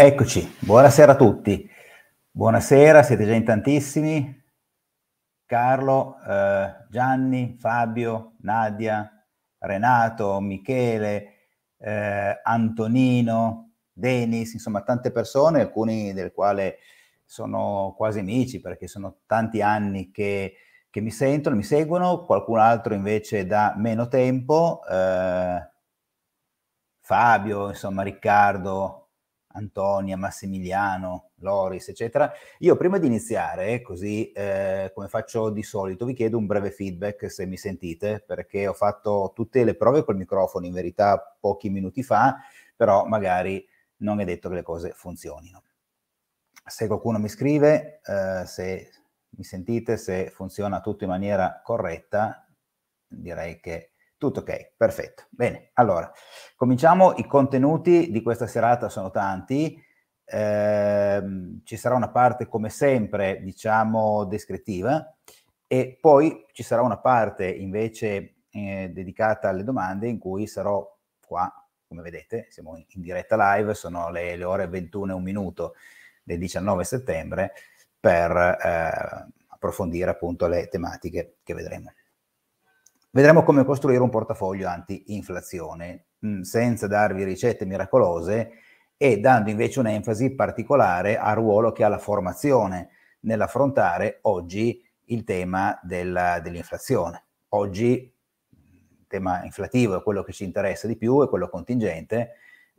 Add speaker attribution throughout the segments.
Speaker 1: Eccoci, buonasera a tutti. Buonasera, siete già in tantissimi. Carlo, eh, Gianni, Fabio, Nadia, Renato, Michele, eh, Antonino, Denis, insomma tante persone, alcuni del quale sono quasi amici perché sono tanti anni che, che mi sentono, mi seguono, qualcun altro invece da meno tempo, eh, Fabio, insomma Riccardo, Antonia, Massimiliano, Loris, eccetera. Io prima di iniziare, così eh, come faccio di solito, vi chiedo un breve feedback se mi sentite, perché ho fatto tutte le prove col microfono in verità pochi minuti fa, però magari non è detto che le cose funzionino. Se qualcuno mi scrive, eh, se mi sentite, se funziona tutto in maniera corretta, direi che tutto ok, perfetto. Bene, allora, cominciamo. I contenuti di questa serata sono tanti. Eh, ci sarà una parte, come sempre, diciamo, descrittiva e poi ci sarà una parte invece eh, dedicata alle domande in cui sarò qua, come vedete, siamo in diretta live, sono le, le ore 21 e un minuto del 19 settembre per eh, approfondire appunto le tematiche che vedremo. Vedremo come costruire un portafoglio anti-inflazione, mm, senza darvi ricette miracolose e dando invece un'enfasi particolare al ruolo che ha la formazione nell'affrontare oggi il tema della, dell'inflazione. Oggi il tema inflativo è quello che ci interessa di più, è quello contingente,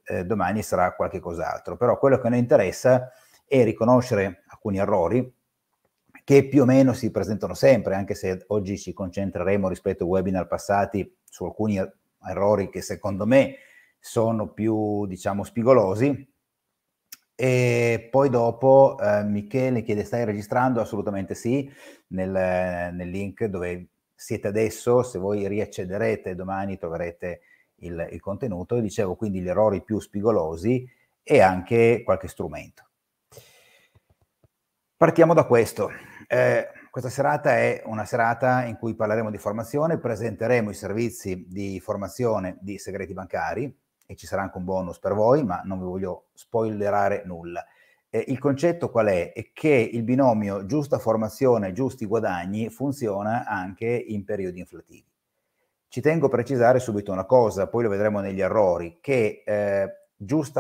Speaker 1: eh, domani sarà qualche cos'altro. Però quello che noi interessa è riconoscere alcuni errori, che più o meno si presentano sempre, anche se oggi ci concentreremo rispetto ai webinar passati su alcuni er-, errori che secondo me sono più, diciamo, spigolosi. E poi dopo eh, Michele chiede: Stai registrando? Assolutamente sì, nel, nel, link dove siete adesso. Se voi riaccederete domani troverete il, il contenuto. Dicevo quindi gli errori più spigolosi e anche qualche strumento. Partiamo da questo. Eh, questa serata è una serata in cui parleremo di formazione, presenteremo i servizi di formazione di segreti bancari e ci sarà anche un bonus per voi, ma non vi voglio spoilerare nulla. Eh, il concetto qual è? È che il binomio giusta formazione, giusti guadagni funziona anche in periodi inflativi. Ci tengo a precisare subito una cosa, poi lo vedremo negli errori, che eh,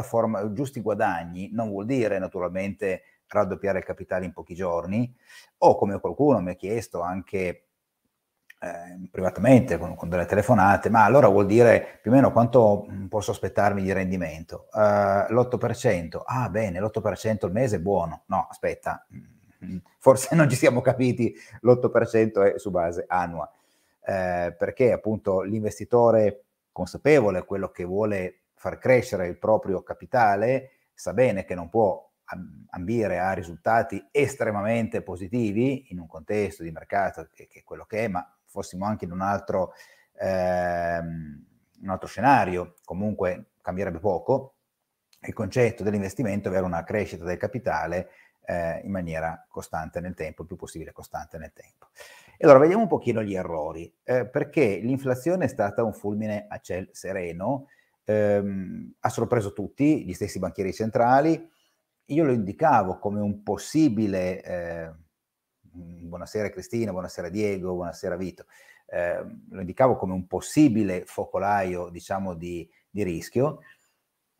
Speaker 1: forma, giusti guadagni non vuol dire naturalmente raddoppiare il capitale in pochi giorni, o come qualcuno mi ha chiesto anche eh, privatamente con, con, delle telefonate, ma allora vuol dire più o meno quanto mm, posso aspettarmi di rendimento? Uh, eh, l'8%, ah bene, l'8% al mese è buono, no aspetta, mm, forse non ci siamo capiti, l'8% è su base annua, eh, perché appunto l'investitore consapevole, è quello che vuole far crescere il proprio capitale, sa bene che non può ambire a risultati estremamente positivi in un contesto di mercato che, che è quello che è, ma fossimo anche in un altro, ehm, un altro scenario, comunque cambierebbe poco, il concetto dell'investimento è avere una crescita del capitale eh, in maniera costante nel tempo, il più possibile costante nel tempo. E allora vediamo un pochino gli errori, eh, perché l'inflazione è stata un fulmine a ciel sereno, ehm, ha sorpreso tutti, gli stessi banchieri centrali, io lo indicavo come un possibile, eh, buonasera Cristina, buonasera Diego, buonasera Vito, eh, lo indicavo come un possibile focolaio, diciamo, di, di rischio,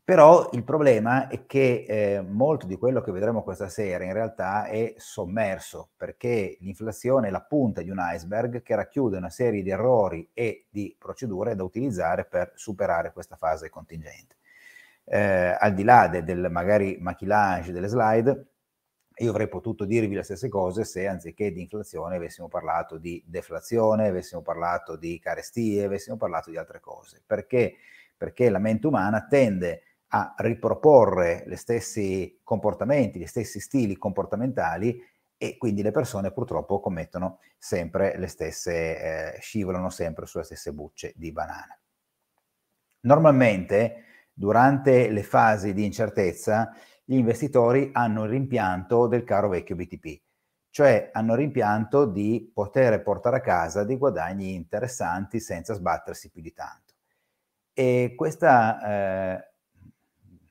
Speaker 1: però il problema è che eh, molto di quello che vedremo questa sera in realtà è sommerso, perché l'inflazione è la punta di un iceberg che racchiude una serie di errori e di procedure da utilizzare per superare questa fase contingente eh, al di là de, del magari maquillage delle slide, io avrei potuto dirvi le stesse cose se anziché di inflazione avessimo parlato di deflazione, avessimo parlato di carestie, avessimo parlato di altre cose. Perché? Perché la mente umana tende a riproporre gli stessi comportamenti, gli stessi stili comportamentali e quindi le persone purtroppo commettono sempre le stesse, eh, scivolano sempre sulle stesse bucce di banana. Normalmente Durante le fasi di incertezza, gli investitori hanno il rimpianto del caro vecchio BTP, cioè hanno il rimpianto di poter portare a casa dei guadagni interessanti senza sbattersi più di tanto. E questo eh,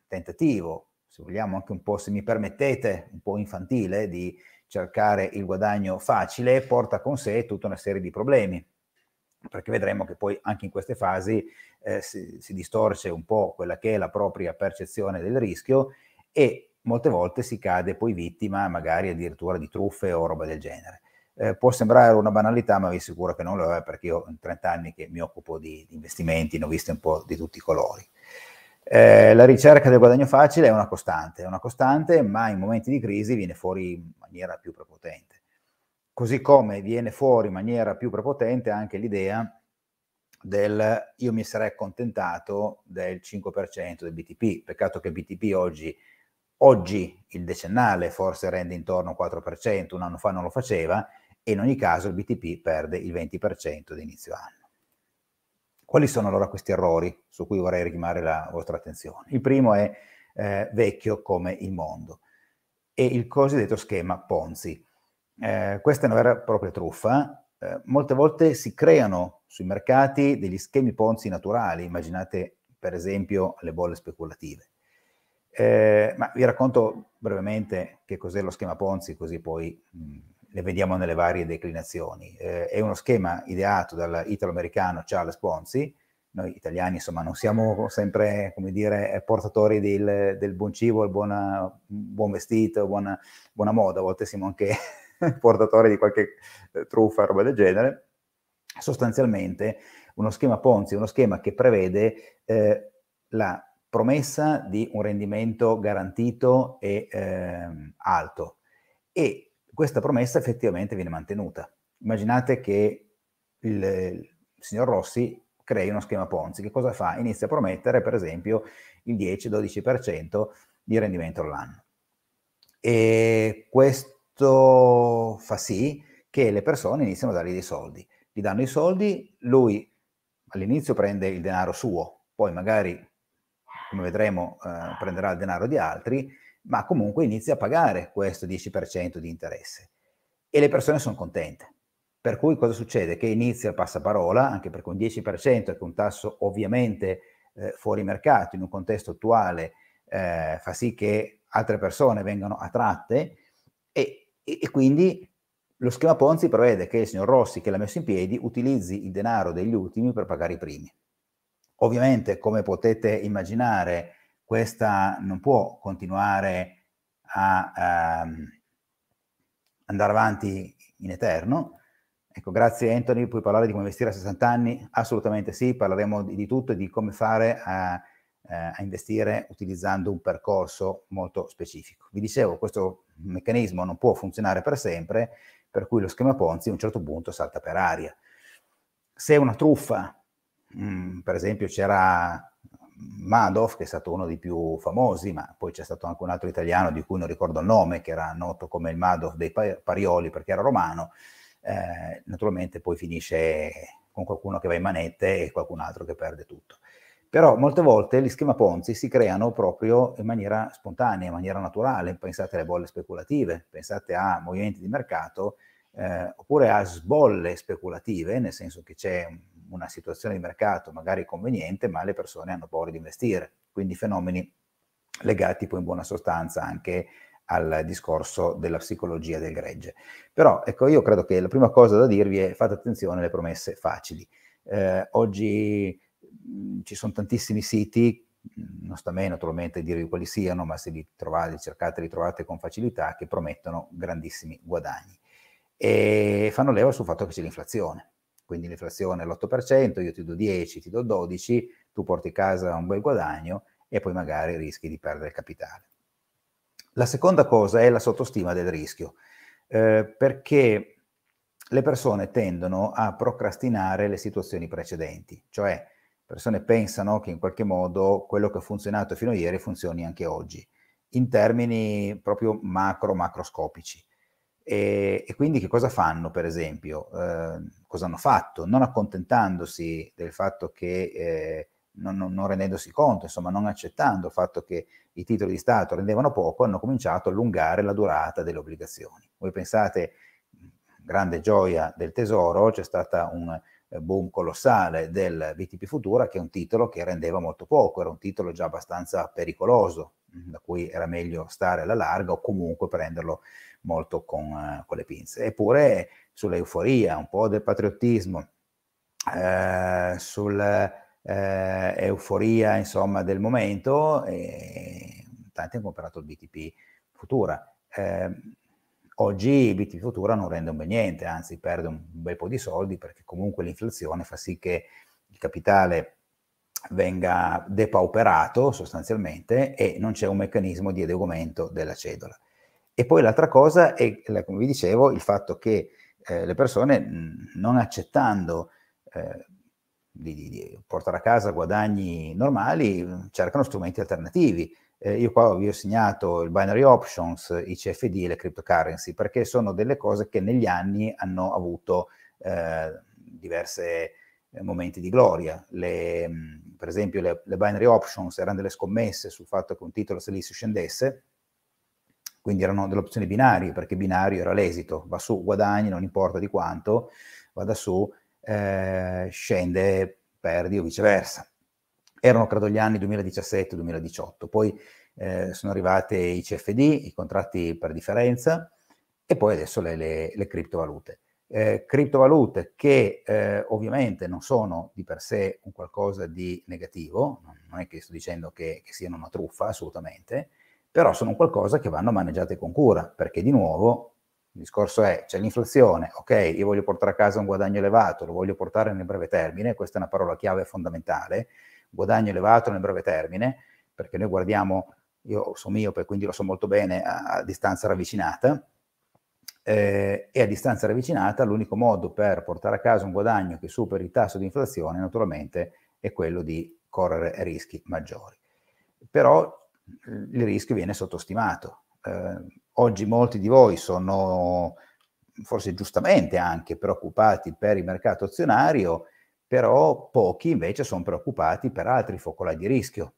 Speaker 1: tentativo, se vogliamo anche un po', se mi permettete, un po' infantile, di cercare il guadagno facile, porta con sé tutta una serie di problemi perché vedremo che poi anche in queste fasi eh, si, si distorce un po' quella che è la propria percezione del rischio e molte volte si cade poi vittima magari addirittura di truffe o roba del genere. Eh, può sembrare una banalità, ma vi assicuro che non lo è perché io in 30 anni che mi occupo di, di investimenti ne ho viste un po' di tutti i colori. Eh, la ricerca del guadagno facile è una costante, è una costante, ma in momenti di crisi viene fuori in maniera più prepotente. Così come viene fuori in maniera più prepotente anche l'idea del io mi sarei accontentato del 5% del BTP, peccato che BTP oggi, oggi il decennale forse rende intorno al 4%, un anno fa non lo faceva e in ogni caso il BTP perde il 20% di inizio anno. Quali sono allora questi errori su cui vorrei richiamare la vostra attenzione? Il primo è eh, vecchio come il mondo e il cosiddetto schema Ponzi eh, questa è una vera e propria truffa, eh, molte volte si creano sui mercati degli schemi ponzi naturali, immaginate per esempio le bolle speculative. Eh, ma vi racconto brevemente che cos'è lo schema Ponzi, così poi mh, mm, le vediamo nelle varie declinazioni. Eh, è uno schema ideato dall'italo-americano Charles Ponzi. Noi italiani, insomma, non siamo sempre, come dire, portatori del, del buon cibo, il buona, buon vestito, buona, buona moda, a volte siamo anche portatore di qualche eh, truffa, roba del genere, sostanzialmente uno schema Ponzi, è uno schema che prevede eh, la promessa di un rendimento garantito e eh, alto e questa promessa effettivamente viene mantenuta. Immaginate che il, il signor Rossi crei uno schema Ponzi, che cosa fa? Inizia a promettere per esempio il 10-12% di rendimento all'anno. E questo questo fa sì che le persone iniziano a dargli dei soldi. Gli danno i soldi, lui all'inizio prende il denaro suo, poi magari, come vedremo, eh, prenderà il denaro di altri, ma comunque inizia a pagare questo 10% di interesse. E le persone sono contente. Per cui cosa succede? Che inizia il passaparola, anche perché un 10% è un tasso ovviamente eh, fuori mercato in un contesto attuale eh, fa sì che altre persone vengano attratte e, quindi lo schema Ponzi prevede che il signor Rossi, che l'ha messo in piedi, utilizzi il denaro degli ultimi per pagare i primi. Ovviamente, come potete immaginare, questa non può continuare a ehm, andare avanti in eterno. Ecco, grazie Anthony, puoi parlare di come investire a 60 anni? Assolutamente sì, parleremo di, tutto e di come fare a eh, a investire utilizzando un percorso molto specifico. Vi dicevo, questo meccanismo non può funzionare per sempre, per cui lo schema Ponzi a un certo punto salta per aria. Se è una truffa, mh, mm, per esempio c'era Madoff, che è stato uno dei più famosi, ma poi c'è stato anche un altro italiano di cui non ricordo il nome, che era noto come il Madoff dei Parioli perché era romano, eh, naturalmente poi finisce con qualcuno che va in manette e qualcun altro che perde tutto. Però molte volte gli schema Ponzi si creano proprio in maniera spontanea, in maniera naturale. Pensate alle bolle speculative, pensate a movimenti di mercato eh, oppure a sbolle speculative, nel senso che c'è una situazione di mercato magari conveniente, ma le persone hanno paura di investire. Quindi fenomeni legati poi in buona sostanza anche al discorso della psicologia del gregge. Però ecco, io credo che la prima cosa da dirvi è fate attenzione alle promesse facili. Eh, oggi ci sono tantissimi siti, non sta a me naturalmente dirvi quali siano, ma se li trovate, cercate, li trovate con facilità, che promettono grandissimi guadagni. E fanno leva sul fatto che c'è l'inflazione. Quindi l'inflazione è l'8%, io ti do 10, ti do 12, tu porti a casa un bel guadagno e poi magari rischi di perdere il capitale. La seconda cosa è la sottostima del rischio, eh, perché le persone tendono a procrastinare le situazioni precedenti, cioè persone pensano che in qualche modo quello che ha funzionato fino a ieri funzioni anche oggi, in termini proprio macro, macroscopici. E, e quindi che cosa fanno, per esempio? Eh, cosa hanno fatto? Non accontentandosi del fatto che, eh, non, non, non rendendosi conto, insomma, non accettando il fatto che i titoli di Stato rendevano poco, hanno cominciato a allungare la durata delle obbligazioni. Voi pensate, grande gioia del tesoro, c'è stata un eh, boom colossale del BTP Futura, che è un titolo che rendeva molto poco, era un titolo già abbastanza pericoloso, mm, da cui era meglio stare alla larga o comunque prenderlo molto con, eh, con le pinze. Eppure sull'euforia, un po' del patriottismo, eh, sull'euforia eh, insomma, del momento, eh, tanti hanno comprato il BTP Futura. Eh, Oggi BTP Futura non rende un bel niente, anzi perde un bel po' di soldi perché comunque l'inflazione fa sì che il capitale venga depauperato sostanzialmente e non c'è un meccanismo di adeguamento della cedola. E poi l'altra cosa è, come vi dicevo, il fatto che eh, le persone non accettando eh, di, di, portare a casa guadagni normali cercano strumenti alternativi eh, io qua vi ho segnato il binary options, i CFD e le cryptocurrency, perché sono delle cose che negli anni hanno avuto eh, diversi eh, momenti di gloria. Le, mm, per esempio le, le, binary options erano delle scommesse sul fatto che un titolo salisse o scendesse, quindi erano delle opzioni binarie, perché binario era l'esito, va su, guadagni, non importa di quanto, va da su, eh, scende, perdi o viceversa erano credo gli anni 2017-2018, poi eh, sono arrivate i CFD, i contratti per differenza e poi adesso le, le, le criptovalute. Eh, criptovalute che eh, ovviamente non sono di per sé un qualcosa di negativo, non è che sto dicendo che, che siano una truffa assolutamente, però sono qualcosa che vanno maneggiate con cura, perché di nuovo il discorso è, c'è l'inflazione, ok, io voglio portare a casa un guadagno elevato, lo voglio portare nel breve termine, questa è una parola chiave fondamentale, guadagno elevato nel breve termine, perché noi guardiamo, io sono miope, quindi lo so molto bene a, a distanza ravvicinata, eh, e a distanza ravvicinata l'unico modo per portare a casa un guadagno che superi il tasso di inflazione naturalmente è quello di correre rischi maggiori. Però il rischio viene sottostimato. Eh, oggi molti di voi sono forse giustamente anche preoccupati per il mercato azionario però pochi invece sono preoccupati per altri focolai di rischio.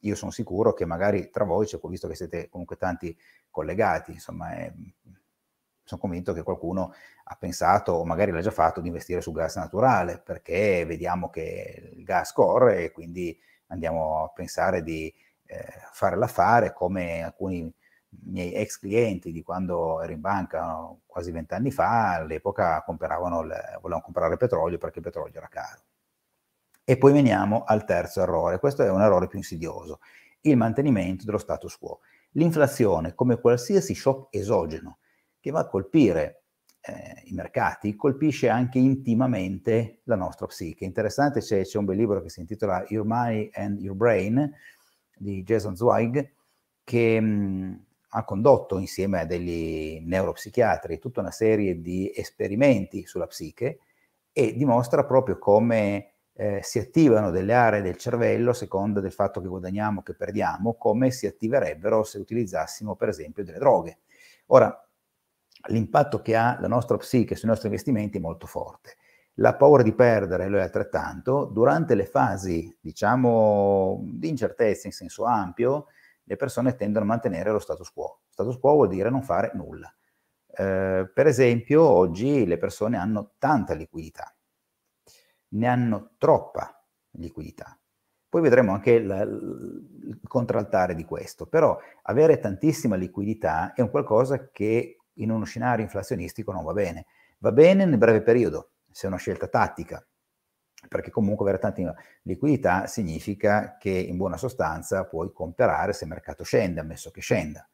Speaker 1: Io sono sicuro che magari tra voi, cioè, visto che siete comunque tanti collegati, insomma, è, sono convinto che qualcuno ha pensato, o magari l'ha già fatto, di investire su gas naturale, perché vediamo che il gas corre e quindi andiamo a pensare di eh, fare l'affare come alcuni miei ex clienti di quando ero in banca quasi vent'anni fa, all'epoca compravano il, volevano comprare petrolio perché il petrolio era caro. E poi veniamo al terzo errore, questo è un errore più insidioso, il mantenimento dello status quo. L'inflazione, come qualsiasi shock esogeno che va a colpire eh, i mercati, colpisce anche intimamente la nostra psiche. Interessante, c'è, c'è un bel libro che si intitola Your Money and Your Brain di Jason Zweig, che mh, mm, ha condotto insieme a degli neuropsichiatri tutta una serie di esperimenti sulla psiche e dimostra proprio come eh, si attivano delle aree del cervello a seconda del fatto che guadagniamo o che perdiamo, come si attiverebbero se utilizzassimo per esempio delle droghe. Ora, l'impatto che ha la nostra psiche sui nostri investimenti è molto forte. La paura di perdere lo è altrettanto. Durante le fasi, diciamo, di incertezza in senso ampio, le persone tendono a mantenere lo status quo. Status quo vuol dire non fare nulla. Eh, per esempio, oggi le persone hanno tanta liquidità, ne hanno troppa liquidità. Poi vedremo anche il, il contraltare di questo, però avere tantissima liquidità è un qualcosa che in uno scenario inflazionistico non va bene. Va bene nel breve periodo, se è una scelta tattica, perché comunque avere tanta liquidità significa che in buona sostanza puoi comprare se il mercato scende, ammesso che scenda.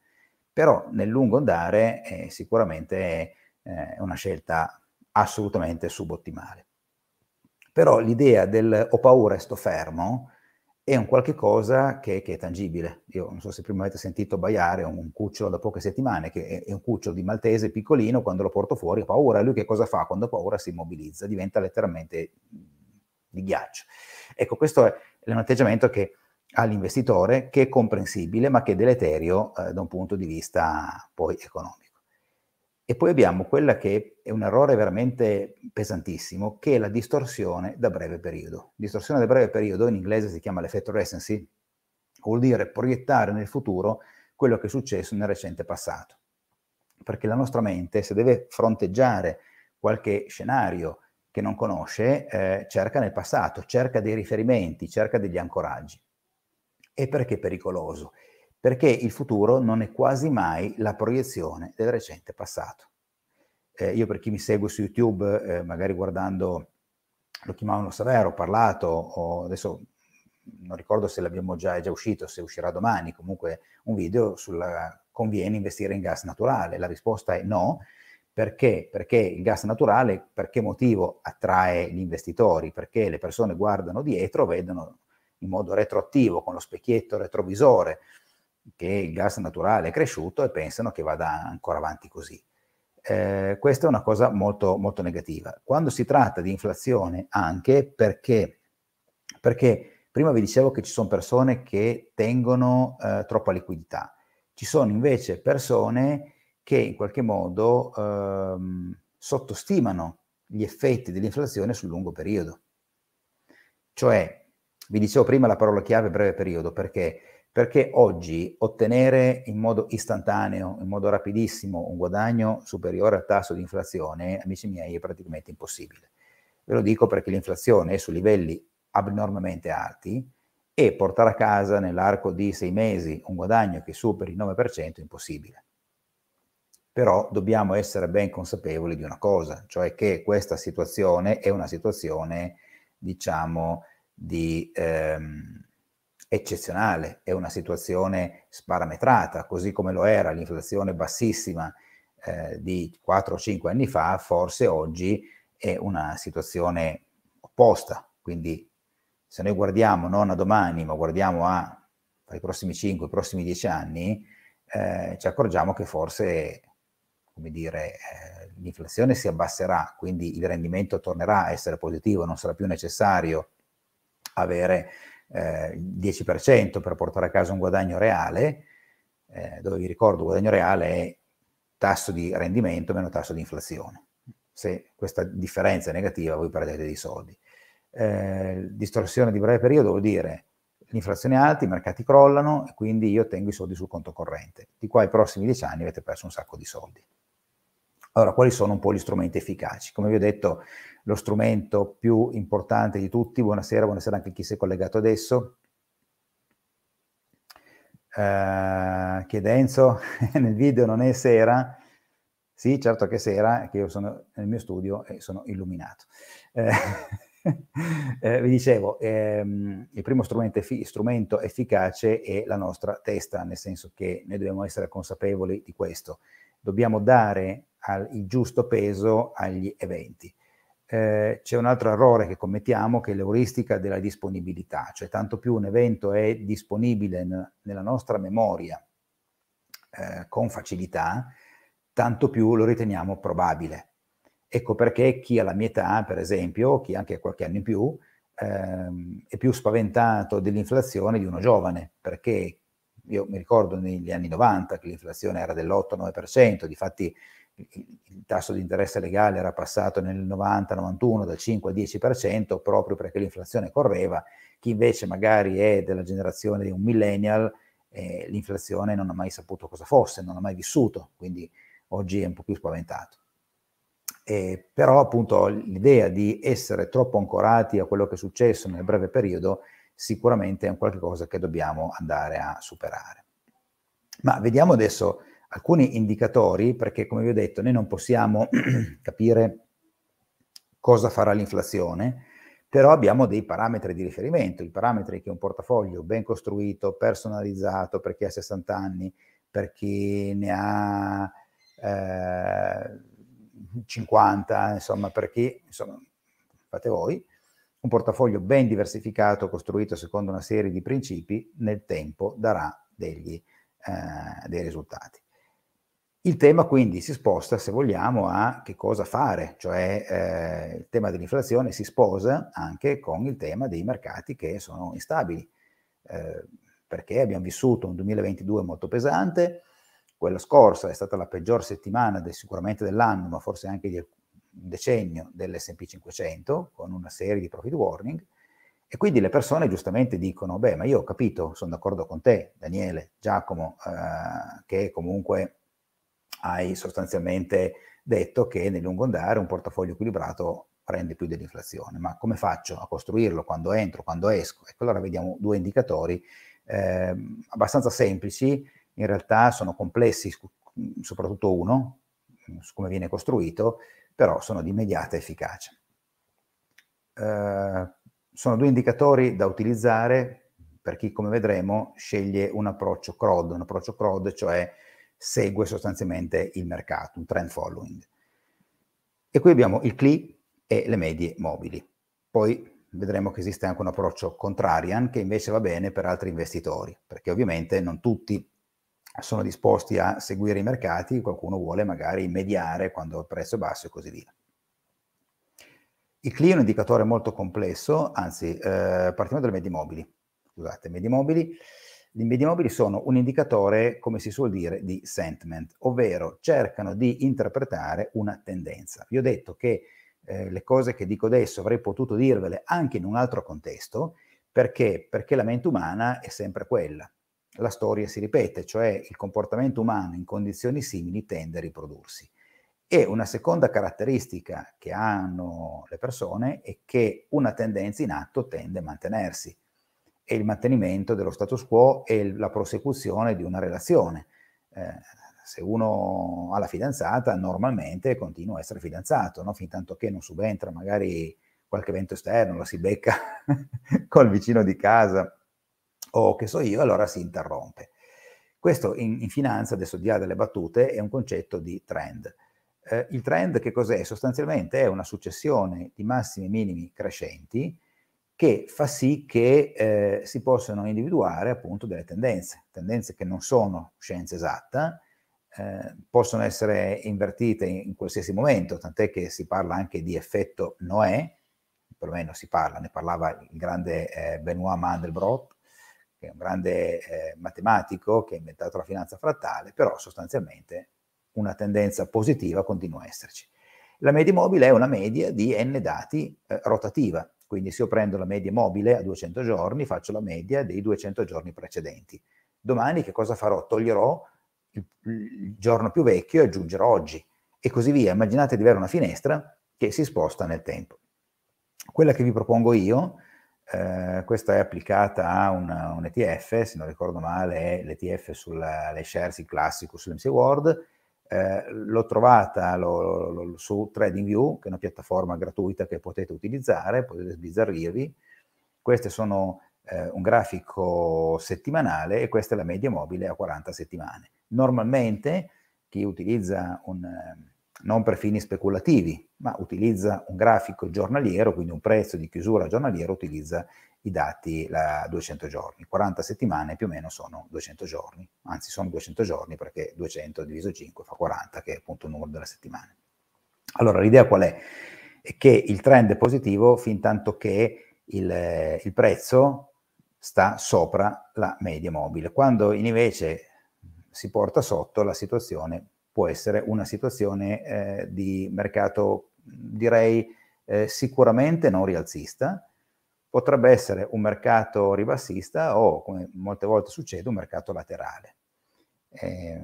Speaker 1: Però nel lungo andare è eh, sicuramente è eh, una scelta assolutamente subottimale. Però l'idea del ho paura e sto fermo è un qualche cosa che, che è tangibile. Io non so se prima avete sentito baiare un cucciolo da poche settimane, che è un cucciolo di maltese piccolino, quando lo porto fuori ha paura, lui che cosa fa? Quando ha paura si immobilizza, diventa letteralmente di ghiaccio. Ecco, questo è un atteggiamento che ha l'investitore, che è comprensibile, ma che è deleterio eh, da un punto di vista poi economico. E poi abbiamo quella che è un errore veramente pesantissimo, che è la distorsione da breve periodo. Distorsione da breve periodo in inglese si chiama l'effetto recency, vuol dire proiettare nel futuro quello che è successo nel recente passato. Perché la nostra mente, se deve fronteggiare qualche scenario che non conosce eh, cerca nel passato, cerca dei riferimenti, cerca degli ancoraggi. E perché è pericoloso? Perché il futuro non è quasi mai la proiezione del recente passato. Eh, io per chi mi segue su YouTube, eh, magari guardando, lo chiamavano Savero, ho parlato, ho, adesso non ricordo se l'abbiamo già, è già uscito, se uscirà domani, comunque un video sulla conviene investire in gas naturale. La risposta è no, perché? Perché il gas naturale, per che motivo attrae gli investitori? Perché le persone guardano dietro, vedono in modo retroattivo, con lo specchietto retrovisore, che il gas naturale è cresciuto e pensano che vada ancora avanti così. Eh, questa è una cosa molto, molto negativa. Quando si tratta di inflazione, anche perché, perché prima vi dicevo che ci sono persone che tengono eh, troppa liquidità, ci sono invece persone che che in qualche modo ehm, sottostimano gli effetti dell'inflazione sul lungo periodo. Cioè, vi dicevo prima la parola chiave breve periodo, perché? Perché oggi ottenere in modo istantaneo, in modo rapidissimo, un guadagno superiore al tasso di inflazione, amici miei, è praticamente impossibile. Ve lo dico perché l'inflazione è su livelli abnormalmente alti e portare a casa nell'arco di sei mesi un guadagno che superi il 9% è impossibile però dobbiamo essere ben consapevoli di una cosa, cioè che questa situazione è una situazione, diciamo, di, ehm, eccezionale, è una situazione sparametrata, così come lo era l'inflazione bassissima eh, di 4 o 5 anni fa, forse oggi è una situazione opposta. Quindi se noi guardiamo non a domani, ma guardiamo ai prossimi 5, i prossimi 10 anni, eh, ci accorgiamo che forse come dire, eh, l'inflazione si abbasserà, quindi il rendimento tornerà a essere positivo, non sarà più necessario avere eh, il 10% per portare a casa un guadagno reale, eh, dove vi ricordo guadagno reale è tasso di rendimento meno tasso di inflazione. Se questa differenza è negativa voi perdete dei soldi. Eh, distorsione di breve periodo vuol dire l'inflazione è alta, i mercati crollano e quindi io tengo i soldi sul conto corrente. Di qua ai prossimi dieci anni avete perso un sacco di soldi. Allora, quali sono un po' gli strumenti efficaci? Come vi ho detto, lo strumento più importante di tutti, buonasera, buonasera anche a chi si è collegato adesso, uh, eh, chiede Enzo, nel video non è sera, sì, certo che è sera, che io sono nel mio studio e sono illuminato. Eh, eh, vi dicevo, ehm, il primo strumento, effi- strumento efficace è la nostra testa, nel senso che noi dobbiamo essere consapevoli di questo dobbiamo dare al, il giusto peso agli eventi. Eh, c'è un altro errore che commettiamo che è l'euristica della disponibilità, cioè tanto più un evento è disponibile n- nella nostra memoria eh, con facilità, tanto più lo riteniamo probabile. Ecco perché chi alla mia età, per esempio, chi anche ha qualche anno in più, ehm, è più spaventato dell'inflazione di uno giovane, perché io mi ricordo negli anni 90 che l'inflazione era dell'8-9%, difatti il tasso di interesse legale era passato nel 90-91 dal 5 al 10% proprio perché l'inflazione correva, chi invece magari è della generazione di un millennial, eh, l'inflazione non ha mai saputo cosa fosse, non ha mai vissuto, quindi oggi è un po' più spaventato. Eh, però appunto l'idea di essere troppo ancorati a quello che è successo nel breve periodo sicuramente è un qualcosa che dobbiamo andare a superare. Ma vediamo adesso alcuni indicatori, perché come vi ho detto, noi non possiamo capire cosa farà l'inflazione, però abbiamo dei parametri di riferimento, i parametri che un portafoglio ben costruito, personalizzato per chi ha 60 anni, per chi ne ha eh, 50, insomma, per chi, insomma, fate voi, un portafoglio ben diversificato, costruito secondo una serie di principi, nel tempo darà degli, eh, dei risultati. Il tema quindi si sposta, se vogliamo, a che cosa fare, cioè eh, il tema dell'inflazione si sposa anche con il tema dei mercati che sono instabili, eh, perché abbiamo vissuto un 2022 molto pesante, quella scorsa è stata la peggior settimana del, sicuramente dell'anno, ma forse anche di, alcuni decennio dell'SP 500 con una serie di profit warning e quindi le persone giustamente dicono, beh, ma io ho capito, sono d'accordo con te, Daniele, Giacomo, eh, che comunque hai sostanzialmente detto che nel lungo andare un portafoglio equilibrato rende più dell'inflazione, ma come faccio a costruirlo quando entro, quando esco? Ecco, allora vediamo due indicatori eh, abbastanza semplici, in realtà sono complessi, soprattutto uno, su come viene costruito, però sono di immediata efficacia. Eh, sono due indicatori da utilizzare per chi, come vedremo, sceglie un approccio CROD. Un approccio CROD, cioè segue sostanzialmente il mercato, un trend following. E qui abbiamo il CLI e le medie mobili. Poi vedremo che esiste anche un approccio contrarian che invece va bene per altri investitori, perché ovviamente non tutti sono disposti a seguire i mercati, qualcuno vuole magari mediare quando il prezzo è basso e così via. Il CLI è un indicatore molto complesso, anzi eh, partiamo dalle medie mobili. Scusate, medie mobili. Gli medie mobili sono un indicatore, come si suol dire, di sentiment, ovvero cercano di interpretare una tendenza. Vi ho detto che eh, le cose che dico adesso avrei potuto dirvele anche in un altro contesto, perché? Perché la mente umana è sempre quella la storia si ripete, cioè il comportamento umano in condizioni simili tende a riprodursi. E una seconda caratteristica che hanno le persone è che una tendenza in atto tende a mantenersi. E il mantenimento dello status quo è la prosecuzione di una relazione. Eh, se uno ha la fidanzata, normalmente continua a essere fidanzato, no? fin tanto che non subentra magari qualche evento esterno, la si becca col vicino di casa o che so io, allora si interrompe. Questo in, in finanza, adesso di là delle battute, è un concetto di trend. Eh, il trend che cos'è? Sostanzialmente è una successione di massimi e minimi crescenti che fa sì che eh, si possano individuare appunto delle tendenze, tendenze che non sono scienza esatta, eh, possono essere invertite in, in, qualsiasi momento, tant'è che si parla anche di effetto Noè, perlomeno si parla, ne parlava il grande eh, Benoit Mandelbrot, che è un grande eh, matematico che ha inventato la finanza frattale, però sostanzialmente una tendenza positiva continua a esserci. La media mobile è una media di n dati eh, rotativa, quindi se io prendo la media mobile a 200 giorni, faccio la media dei 200 giorni precedenti. Domani che cosa farò? Toglierò il, il giorno più vecchio e aggiungerò oggi e così via. Immaginate di avere una finestra che si sposta nel tempo. Quella che vi propongo io eh, questa è applicata a una, un ETF, se non ricordo male, è l'ETF sulle shares sull'iShares classico sull'MC World. Eh, l'ho trovata lo, lo, su TradingView, che è una piattaforma gratuita che potete utilizzare, potete sbizzarrirvi. Queste sono eh, un grafico settimanale e questa è la media mobile a 40 settimane. Normalmente chi utilizza un ehm, non per fini speculativi, ma utilizza un grafico giornaliero, quindi un prezzo di chiusura giornaliero, utilizza i dati da 200 giorni. 40 settimane più o meno sono 200 giorni, anzi sono 200 giorni perché 200 diviso 5 fa 40, che è appunto il numero della settimana. Allora l'idea qual è? È che il trend è positivo fin tanto che il, il prezzo sta sopra la media mobile. Quando invece si porta sotto la situazione può essere una situazione eh, di mercato, direi eh, sicuramente non rialzista, potrebbe essere un mercato ribassista o, come molte volte succede, un mercato laterale. Eh,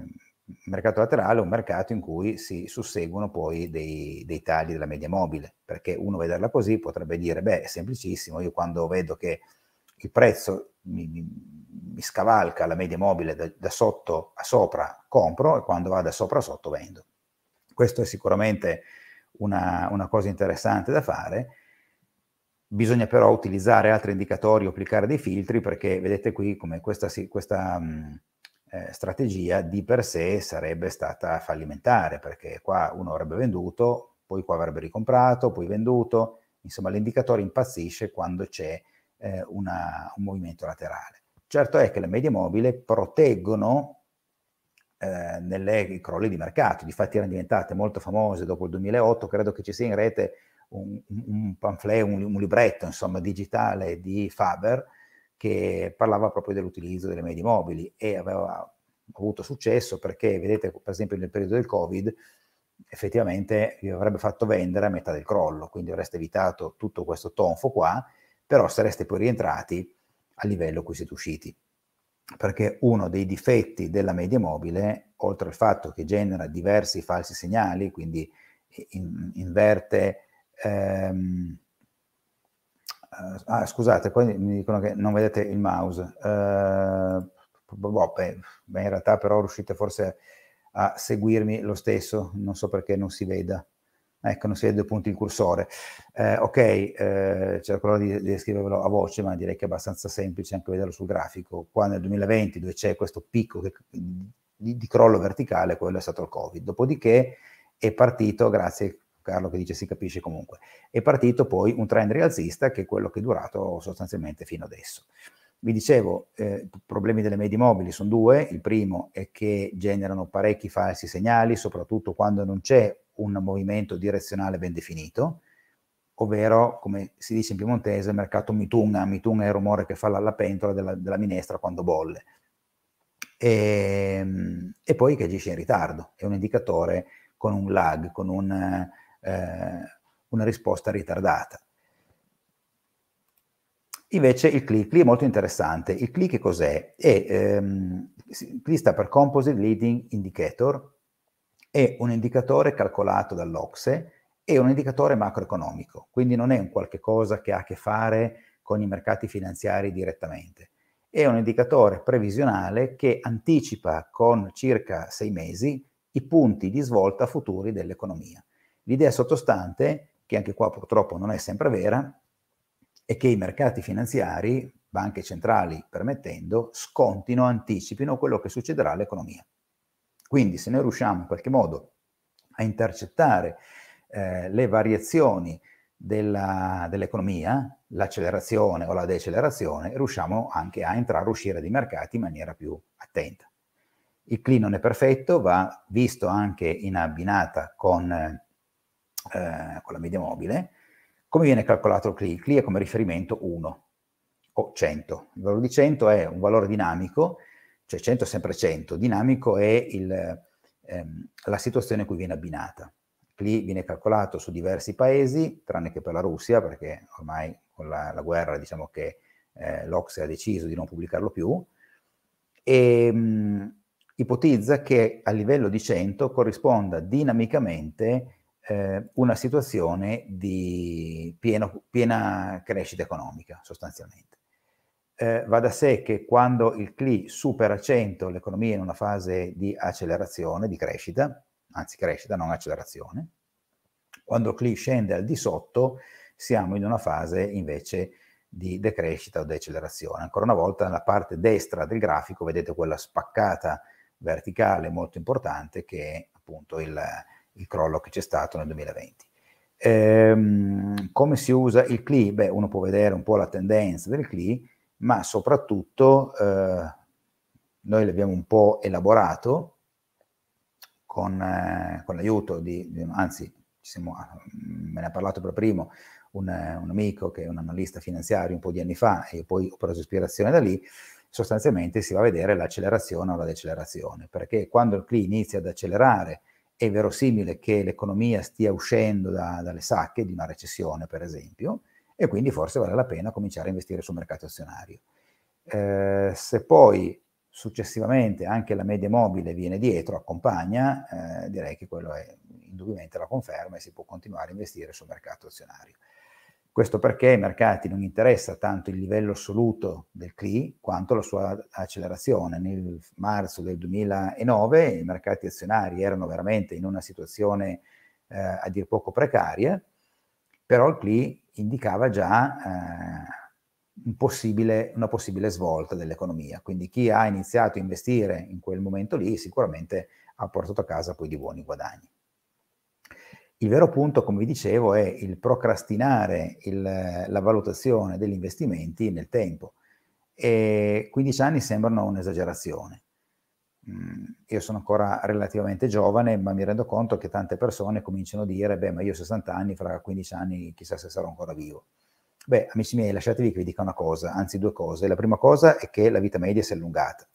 Speaker 1: mercato laterale è un mercato in cui si susseguono poi dei, dei, tagli della media mobile, perché uno vederla così potrebbe dire, beh, è semplicissimo, io quando vedo che il prezzo mi, mi scavalca la media mobile da, da sotto a sopra compro e quando va da sopra a sotto vendo. Questo è sicuramente una, una cosa interessante da fare. Bisogna però utilizzare altri indicatori applicare dei filtri perché vedete qui come questa, questa mh, mm, eh, strategia di per sé sarebbe stata fallimentare perché qua uno avrebbe venduto, poi qua avrebbe ricomprato, poi venduto, insomma l'indicatore impazzisce quando c'è eh, una, un movimento laterale. Certo è che le medie mobile proteggono eh, nelle crolli di mercato, difatti erano diventate molto famose dopo il 2008, credo che ci sia in rete un, un pamphlet, un, un libretto insomma, digitale di Faber che parlava proprio dell'utilizzo delle medie mobili e aveva avuto successo perché, vedete, per esempio nel periodo del Covid, effettivamente vi avrebbe fatto vendere a metà del crollo, quindi avreste evitato tutto questo tonfo qua, però sareste poi rientrati al livello cui siete usciti. Perché uno dei difetti della media mobile, oltre al fatto che genera diversi falsi segnali, quindi in, inverte... Ehm, ah, ah scusate, poi mi dicono che non vedete il mouse. Eh, boh, boh beh, in realtà però riuscite forse a seguirmi lo stesso, non so perché non si veda. Ecco, non si vede due punti in cursore. Eh, ok, eh, cercherò di, di scrivervelo a voce, ma direi che è abbastanza semplice anche vederlo sul grafico. Qua nel 2020, dove c'è questo picco che, di, di, crollo verticale, quello è stato il Covid. Dopodiché è partito, grazie Carlo che dice si capisce comunque, è partito poi un trend rialzista che è quello che è durato sostanzialmente fino adesso. Vi dicevo, i eh, problemi delle medie mobili sono due. Il primo è che generano parecchi falsi segnali, soprattutto quando non c'è un movimento direzionale ben definito, ovvero, come si dice in piemontese, il mercato mitunga, mitunga è il rumore che fa la, la pentola della, della, minestra quando bolle, e, ehm, e, poi che agisce in ritardo, è un indicatore con un lag, con un, eh, una risposta ritardata. Invece il click, lì è molto interessante, il click cos'è? È, ehm, sta per Composite Leading Indicator, è un indicatore calcolato dall'Ocse, è un indicatore macroeconomico, quindi non è un qualche cosa che ha a che fare con i mercati finanziari direttamente. È un indicatore previsionale che anticipa con circa sei mesi i punti di svolta futuri dell'economia. L'idea sottostante, che anche qua purtroppo non è sempre vera, è che i mercati finanziari, banche centrali permettendo, scontino, anticipino quello che succederà all'economia. Quindi se noi riusciamo in qualche modo a intercettare eh, le variazioni della, dell'economia, l'accelerazione o la decelerazione, riusciamo anche a entrare e uscire dai mercati in maniera più attenta. Il CLI non è perfetto, va visto anche in abbinata con, eh, con la media mobile. Come viene calcolato il CLI? Il CLI è come riferimento 1 o 100. Il valore di 100 è un valore dinamico cioè 100 è sempre 100, dinamico è il, ehm, la situazione a cui viene abbinata. Lì viene calcolato su diversi paesi, tranne che per la Russia, perché ormai con la, la guerra diciamo che eh, l'Ocse ha deciso di non pubblicarlo più, e ehm, mh, ipotizza che a livello di 100 corrisponda dinamicamente eh, una situazione di pieno, piena crescita economica sostanzialmente eh, va da sé che quando il CLI supera 100 l'economia è in una fase di accelerazione, di crescita, anzi crescita, non accelerazione. Quando il CLI scende al di sotto siamo in una fase invece di decrescita o decelerazione. Ancora una volta nella parte destra del grafico vedete quella spaccata verticale molto importante che è appunto il, il crollo che c'è stato nel 2020. Ehm, come si usa il CLI? Beh, uno può vedere un po' la tendenza del CLI ma soprattutto eh, noi l'abbiamo un po' elaborato con, eh, con l'aiuto di, di, anzi, siamo, ah, me ne ha parlato per primo un, un, amico che è un analista finanziario un po' di anni fa e poi ho preso ispirazione da lì, sostanzialmente si va a vedere l'accelerazione o la decelerazione, perché quando il CLI inizia ad accelerare è verosimile che l'economia stia uscendo da, dalle sacche di una recessione, per esempio, e quindi forse vale la pena cominciare a investire sul mercato azionario. Eh, se poi successivamente anche la media mobile viene dietro, accompagna, eh, direi che quello è indubbiamente la conferma e si può continuare a investire sul mercato azionario. Questo perché ai mercati non interessa tanto il livello assoluto del CLI quanto la sua accelerazione. Nel marzo del 2009 i mercati azionari erano veramente in una situazione eh, a dir poco precaria, però il CLI indicava già eh, un possibile, una possibile svolta dell'economia. Quindi chi ha iniziato a investire in quel momento lì sicuramente ha portato a casa poi di buoni guadagni. Il vero punto, come vi dicevo, è il procrastinare il, la valutazione degli investimenti nel tempo. E 15 anni sembrano un'esagerazione io sono ancora relativamente giovane, ma mi rendo conto che tante persone cominciano a dire, beh, ma io ho 60 anni, fra 15 anni chissà se sarò ancora vivo. Beh, amici miei, lasciatevi che vi dica una cosa, anzi due cose. La prima cosa è che la vita media si è allungata.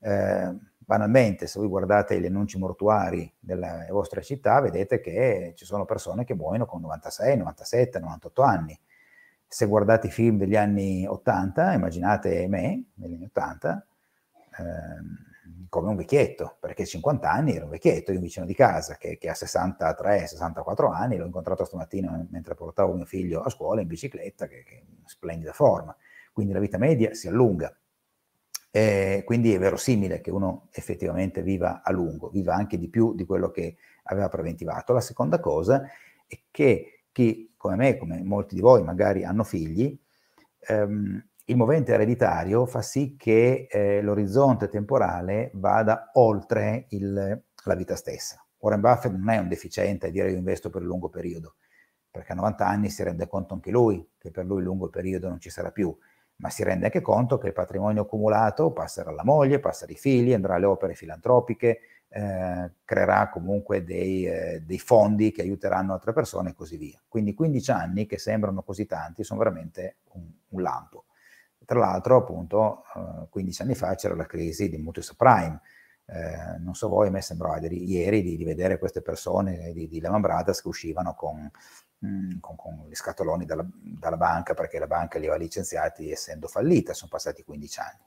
Speaker 1: Eh, banalmente, se voi guardate gli annunci mortuari della vostra città, vedete che ci sono persone che muoiono con 96, 97, 98 anni. Se guardate i film degli anni 80, immaginate me negli anni 80, ehm, come un vecchietto, perché 50 anni era un vecchietto, io un vicino di casa che, che ha 63-64 anni, l'ho incontrato stamattina mentre portavo mio figlio a scuola in bicicletta, che, che è in splendida forma, quindi la vita media si allunga. E quindi è verosimile che uno effettivamente viva a lungo, viva anche di più di quello che aveva preventivato. La seconda cosa è che chi come me, come molti di voi magari hanno figli, ehm, il movente ereditario fa sì che eh, l'orizzonte temporale vada oltre il, la vita stessa. Warren Buffett non è un deficiente a dire io investo per il lungo periodo, perché a 90 anni si rende conto anche lui che per lui il lungo periodo non ci sarà più, ma si rende anche conto che il patrimonio accumulato passerà alla moglie, passerà ai figli, andrà alle opere filantropiche, eh, creerà comunque dei, eh, dei, fondi che aiuteranno altre persone e così via. Quindi 15 anni che sembrano così tanti sono veramente un, un lampo. Tra l'altro, appunto, eh, 15 anni fa c'era la crisi di mutui subprime. Eh, non so voi, a me sembrava di, ieri di, di, vedere queste persone di, di Lehman Brothers che uscivano con, mh, mm, con, con gli scatoloni dalla, dalla, banca perché la banca li aveva licenziati essendo fallita, sono passati 15 anni.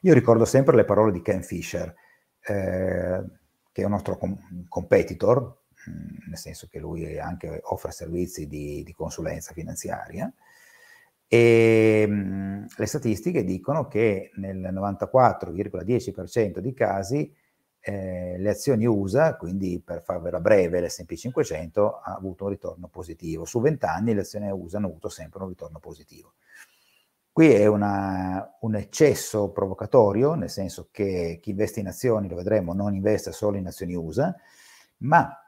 Speaker 1: Io ricordo sempre le parole di Ken Fisher, eh, che è un nostro com- competitor, mh, mm, nel senso che lui anche offre servizi di, di consulenza finanziaria, e le statistiche dicono che nel 94,10% dei casi eh, le azioni USA, quindi per farvela breve, l'SP 500 ha avuto un ritorno positivo. Su 20 anni le azioni USA hanno avuto sempre un ritorno positivo. Qui è una, un eccesso provocatorio, nel senso che chi investe in azioni, lo vedremo, non investe solo in azioni USA, ma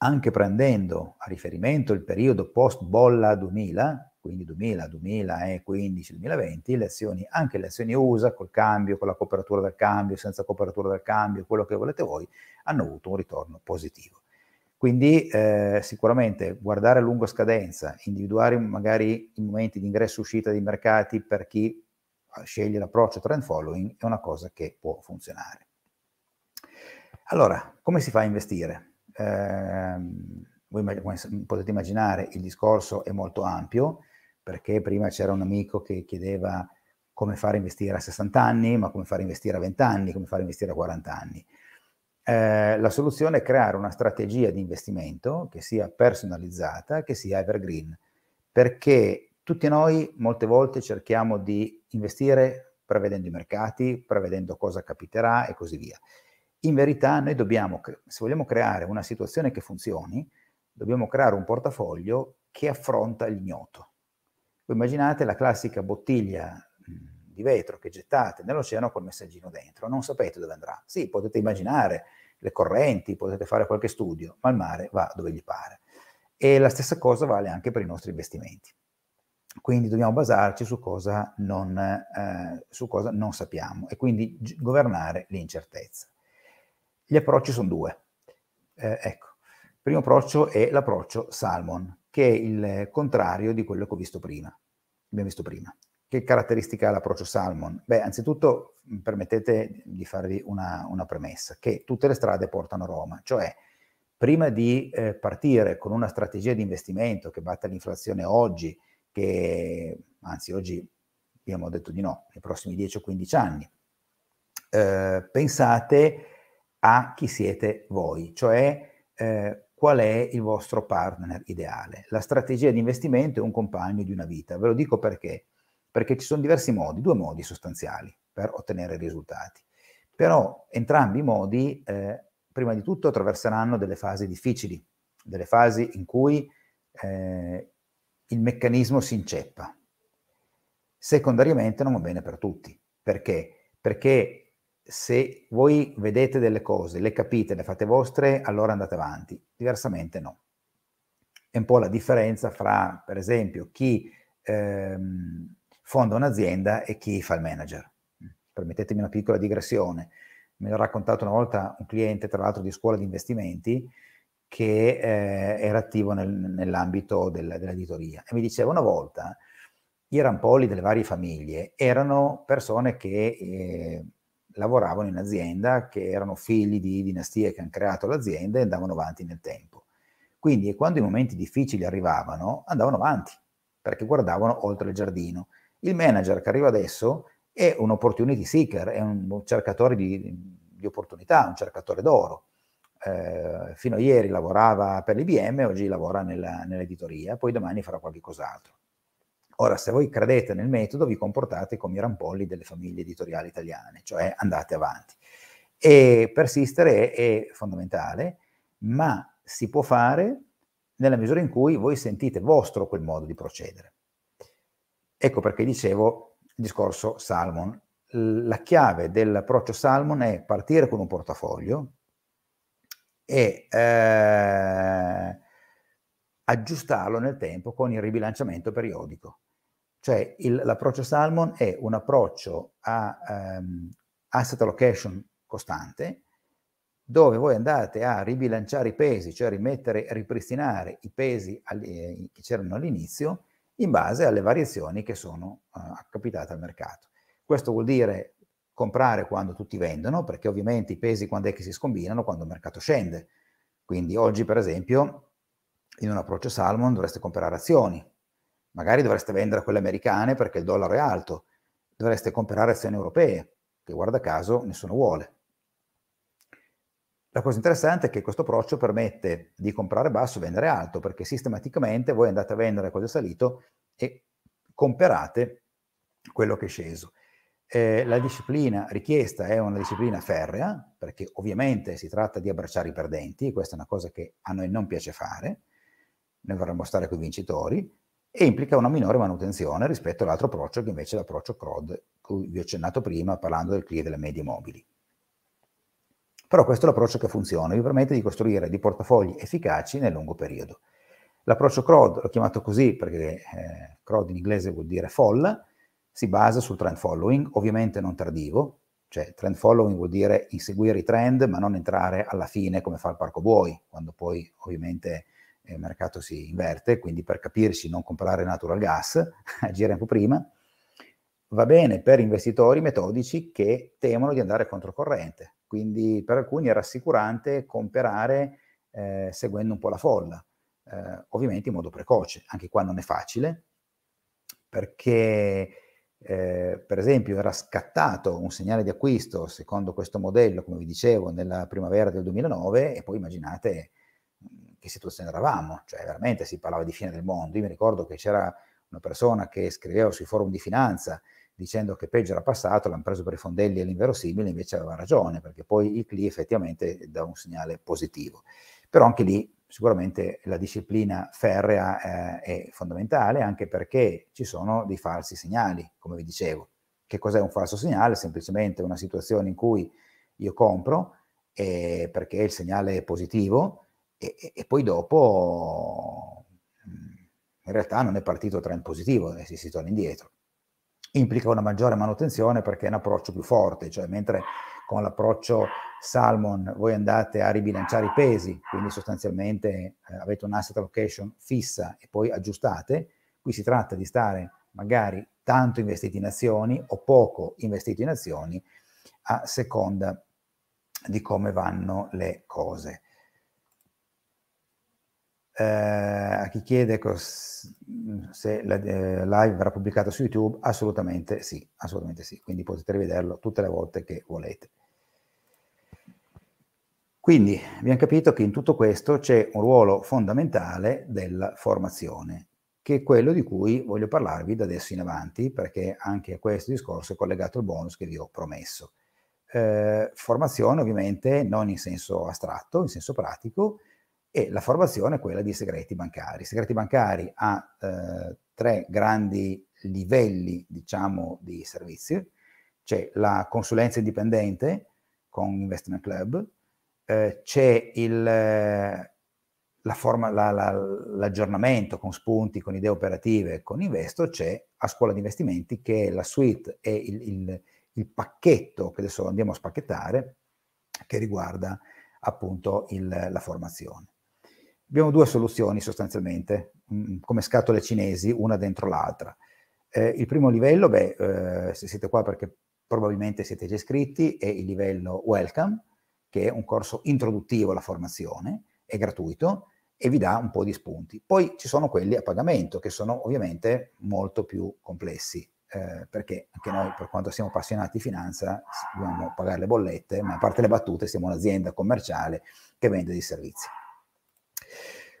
Speaker 1: anche prendendo a riferimento il periodo post bolla 2000, quindi 2000, 2015, 2020, le azioni, anche le azioni USA col cambio, con la copertura del cambio, senza copertura del cambio, quello che volete voi, hanno avuto un ritorno positivo. Quindi eh, sicuramente guardare a lunga scadenza, individuare magari i momenti di ingresso e uscita dei mercati per chi sceglie l'approccio trend following è una cosa che può funzionare. Allora, come si fa a investire? Eh, voi potete immaginare il discorso è molto ampio, perché prima c'era un amico che chiedeva come fare a investire a 60 anni, ma come fare a investire a 20 anni, come fare a investire a 40 anni. Eh, la soluzione è creare una strategia di investimento che sia personalizzata, che sia evergreen, perché tutti noi molte volte cerchiamo di investire prevedendo i mercati, prevedendo cosa capiterà e così via. In verità noi dobbiamo, se vogliamo creare una situazione che funzioni, dobbiamo creare un portafoglio che affronta l'ignoto. Voi immaginate la classica bottiglia mm, di vetro che gettate nell'oceano col messaggino dentro, non sapete dove andrà. Sì, potete immaginare le correnti, potete fare qualche studio, ma il mare va dove gli pare. E la stessa cosa vale anche per i nostri investimenti. Quindi dobbiamo basarci su cosa non, eh, su cosa non sappiamo e quindi governare l'incertezza. Gli approcci sono due. Eh, ecco, il primo approccio è l'approccio Salmon, che è il contrario di quello che ho visto prima, abbiamo visto prima. Che caratteristica ha l'approccio Salmon? Beh, anzitutto mm, permettete di farvi una, una premessa, che tutte le strade portano a Roma, cioè prima di eh, partire con una strategia di investimento che batta l'inflazione oggi, che anzi oggi abbiamo detto di no, nei prossimi 10 o 15 anni, eh, pensate a chi siete voi, cioè eh, qual è il vostro partner ideale. La strategia di investimento è un compagno di una vita. Ve lo dico perché? Perché ci sono diversi modi, due modi sostanziali per ottenere risultati. Però entrambi i modi, eh, prima di tutto, attraverseranno delle fasi difficili, delle fasi in cui eh, il meccanismo si inceppa. Secondariamente non va bene per tutti. Perché? Perché se voi vedete delle cose, le capite, le fate vostre, allora andate avanti, diversamente no. È un po' la differenza fra, per esempio, chi ehm, fonda un'azienda e chi fa il manager. Permettetemi una piccola digressione. Me l'ha raccontato una volta un cliente, tra l'altro di scuola di investimenti, che eh, era attivo nel, nell'ambito del, dell'editoria. E mi diceva una volta, i rampolli delle varie famiglie erano persone che... Eh, lavoravano in azienda, che erano figli di dinastie che hanno creato l'azienda e andavano avanti nel tempo. Quindi quando i momenti difficili arrivavano, andavano avanti, perché guardavano oltre il giardino. Il manager che arriva adesso è un opportunity seeker, è un cercatore di, di opportunità, un cercatore d'oro. Eh, fino a ieri lavorava per l'IBM, oggi lavora nella, nell'editoria, poi domani farà qualcos'altro. cos'altro. Ora, se voi credete nel metodo, vi comportate come i rampolli delle famiglie editoriali italiane, cioè andate avanti. E persistere è, fondamentale, ma si può fare nella misura in cui voi sentite vostro quel modo di procedere. Ecco perché dicevo il discorso Salmon. La chiave dell'approccio Salmon è partire con un portafoglio e eh, aggiustarlo nel tempo con il ribilanciamento periodico. Cioè il, l'approccio Salmon è un approccio a ehm, asset allocation costante, dove voi andate a ribilanciare i pesi, cioè rimettere, ripristinare i pesi all, eh, che c'erano all'inizio in base alle variazioni che sono eh, capitate al mercato. Questo vuol dire comprare quando tutti vendono, perché ovviamente i pesi quando è che si scombinano? Quando il mercato scende. Quindi oggi, per esempio, in un approccio Salmon dovreste comprare azioni, magari dovreste vendere quelle americane perché il dollaro è alto, dovreste comprare azioni europee, che guarda caso nessuno vuole. La cosa interessante è che questo approccio permette di comprare basso e vendere alto, perché sistematicamente voi andate a vendere cosa è salito e comperate quello che è sceso. Eh, la disciplina richiesta è una disciplina ferrea, perché ovviamente si tratta di abbracciare i perdenti, questa è una cosa che a noi non piace fare, noi vorremmo stare con i vincitori, e implica una minore manutenzione rispetto all'altro approccio che invece è l'approccio CROD, cui vi ho accennato prima parlando del CLI e delle medie mobili. Però questo è l'approccio che funziona, vi permette di costruire dei portafogli efficaci nel lungo periodo. L'approccio CROD, l'ho chiamato così perché eh, CROD in inglese vuol dire folla, si basa sul trend following, ovviamente non tardivo, cioè trend following vuol dire inseguire i trend ma non entrare alla fine come fa il parco buoi, quando poi ovviamente il mercato si inverte, quindi per capirci non comprare natural gas, agire eh, un po' prima, va bene per investitori metodici che temono di andare controcorrente, quindi per alcuni è rassicurante comprare eh, seguendo un po' la folla, eh, ovviamente in modo precoce, anche qua non è facile, perché eh, per esempio era scattato un segnale di acquisto secondo questo modello, come vi dicevo, nella primavera del 2009 e poi immaginate che situazione eravamo, cioè veramente si parlava di fine del mondo. Io mi ricordo che c'era una persona che scriveva sui forum di finanza dicendo che peggio era passato, l'hanno preso per i fondelli e l'inverosimile, invece aveva ragione, perché poi il CLI effettivamente dà un segnale positivo. Però anche lì sicuramente la disciplina ferrea eh, è fondamentale, anche perché ci sono dei falsi segnali, come vi dicevo. Che cos'è un falso segnale? Semplicemente una situazione in cui io compro eh, perché il segnale è positivo, e, e, poi dopo mm, in realtà non è partito tra in positivo e si, si torna indietro. Implica una maggiore manutenzione perché è un approccio più forte, cioè mentre con l'approccio Salmon voi andate a ribilanciare i pesi, quindi sostanzialmente eh, avete un'asset allocation fissa e poi aggiustate, qui si tratta di stare magari tanto investiti in azioni o poco investiti in azioni a seconda di come vanno le cose eh, a chi chiede mm, se la eh, live verrà pubblicata su YouTube, assolutamente sì, assolutamente sì, quindi potete rivederlo tutte le volte che volete. Quindi abbiamo capito che in tutto questo c'è un ruolo fondamentale della formazione, che è quello di cui voglio parlarvi da adesso in avanti, perché anche a questo discorso è collegato il bonus che vi ho promesso. Eh, formazione ovviamente non in senso astratto, in senso pratico, e la formazione è quella di segreti bancari. segreti bancari ha eh, tre grandi livelli, diciamo, di servizio. C'è la consulenza indipendente con Investment Club, eh, c'è il, eh, la forma, la, la, l'aggiornamento con spunti, con idee operative, con Investo, c'è a scuola di investimenti che è la suite e il, il, il pacchetto che adesso andiamo a spacchettare che riguarda appunto il, la formazione. Abbiamo due soluzioni sostanzialmente, mh, mm, mm, come scatole cinesi, una dentro l'altra. Eh, il primo livello, beh, eh, se siete qua perché probabilmente siete già iscritti, è il livello Welcome, che è un corso introduttivo alla formazione, è gratuito e vi dà un po' di spunti. Poi ci sono quelli a pagamento, che sono ovviamente molto più complessi, eh, perché anche noi, per quanto siamo appassionati di finanza, dobbiamo pagare le bollette, ma a parte le battute, siamo un'azienda commerciale che vende dei servizi.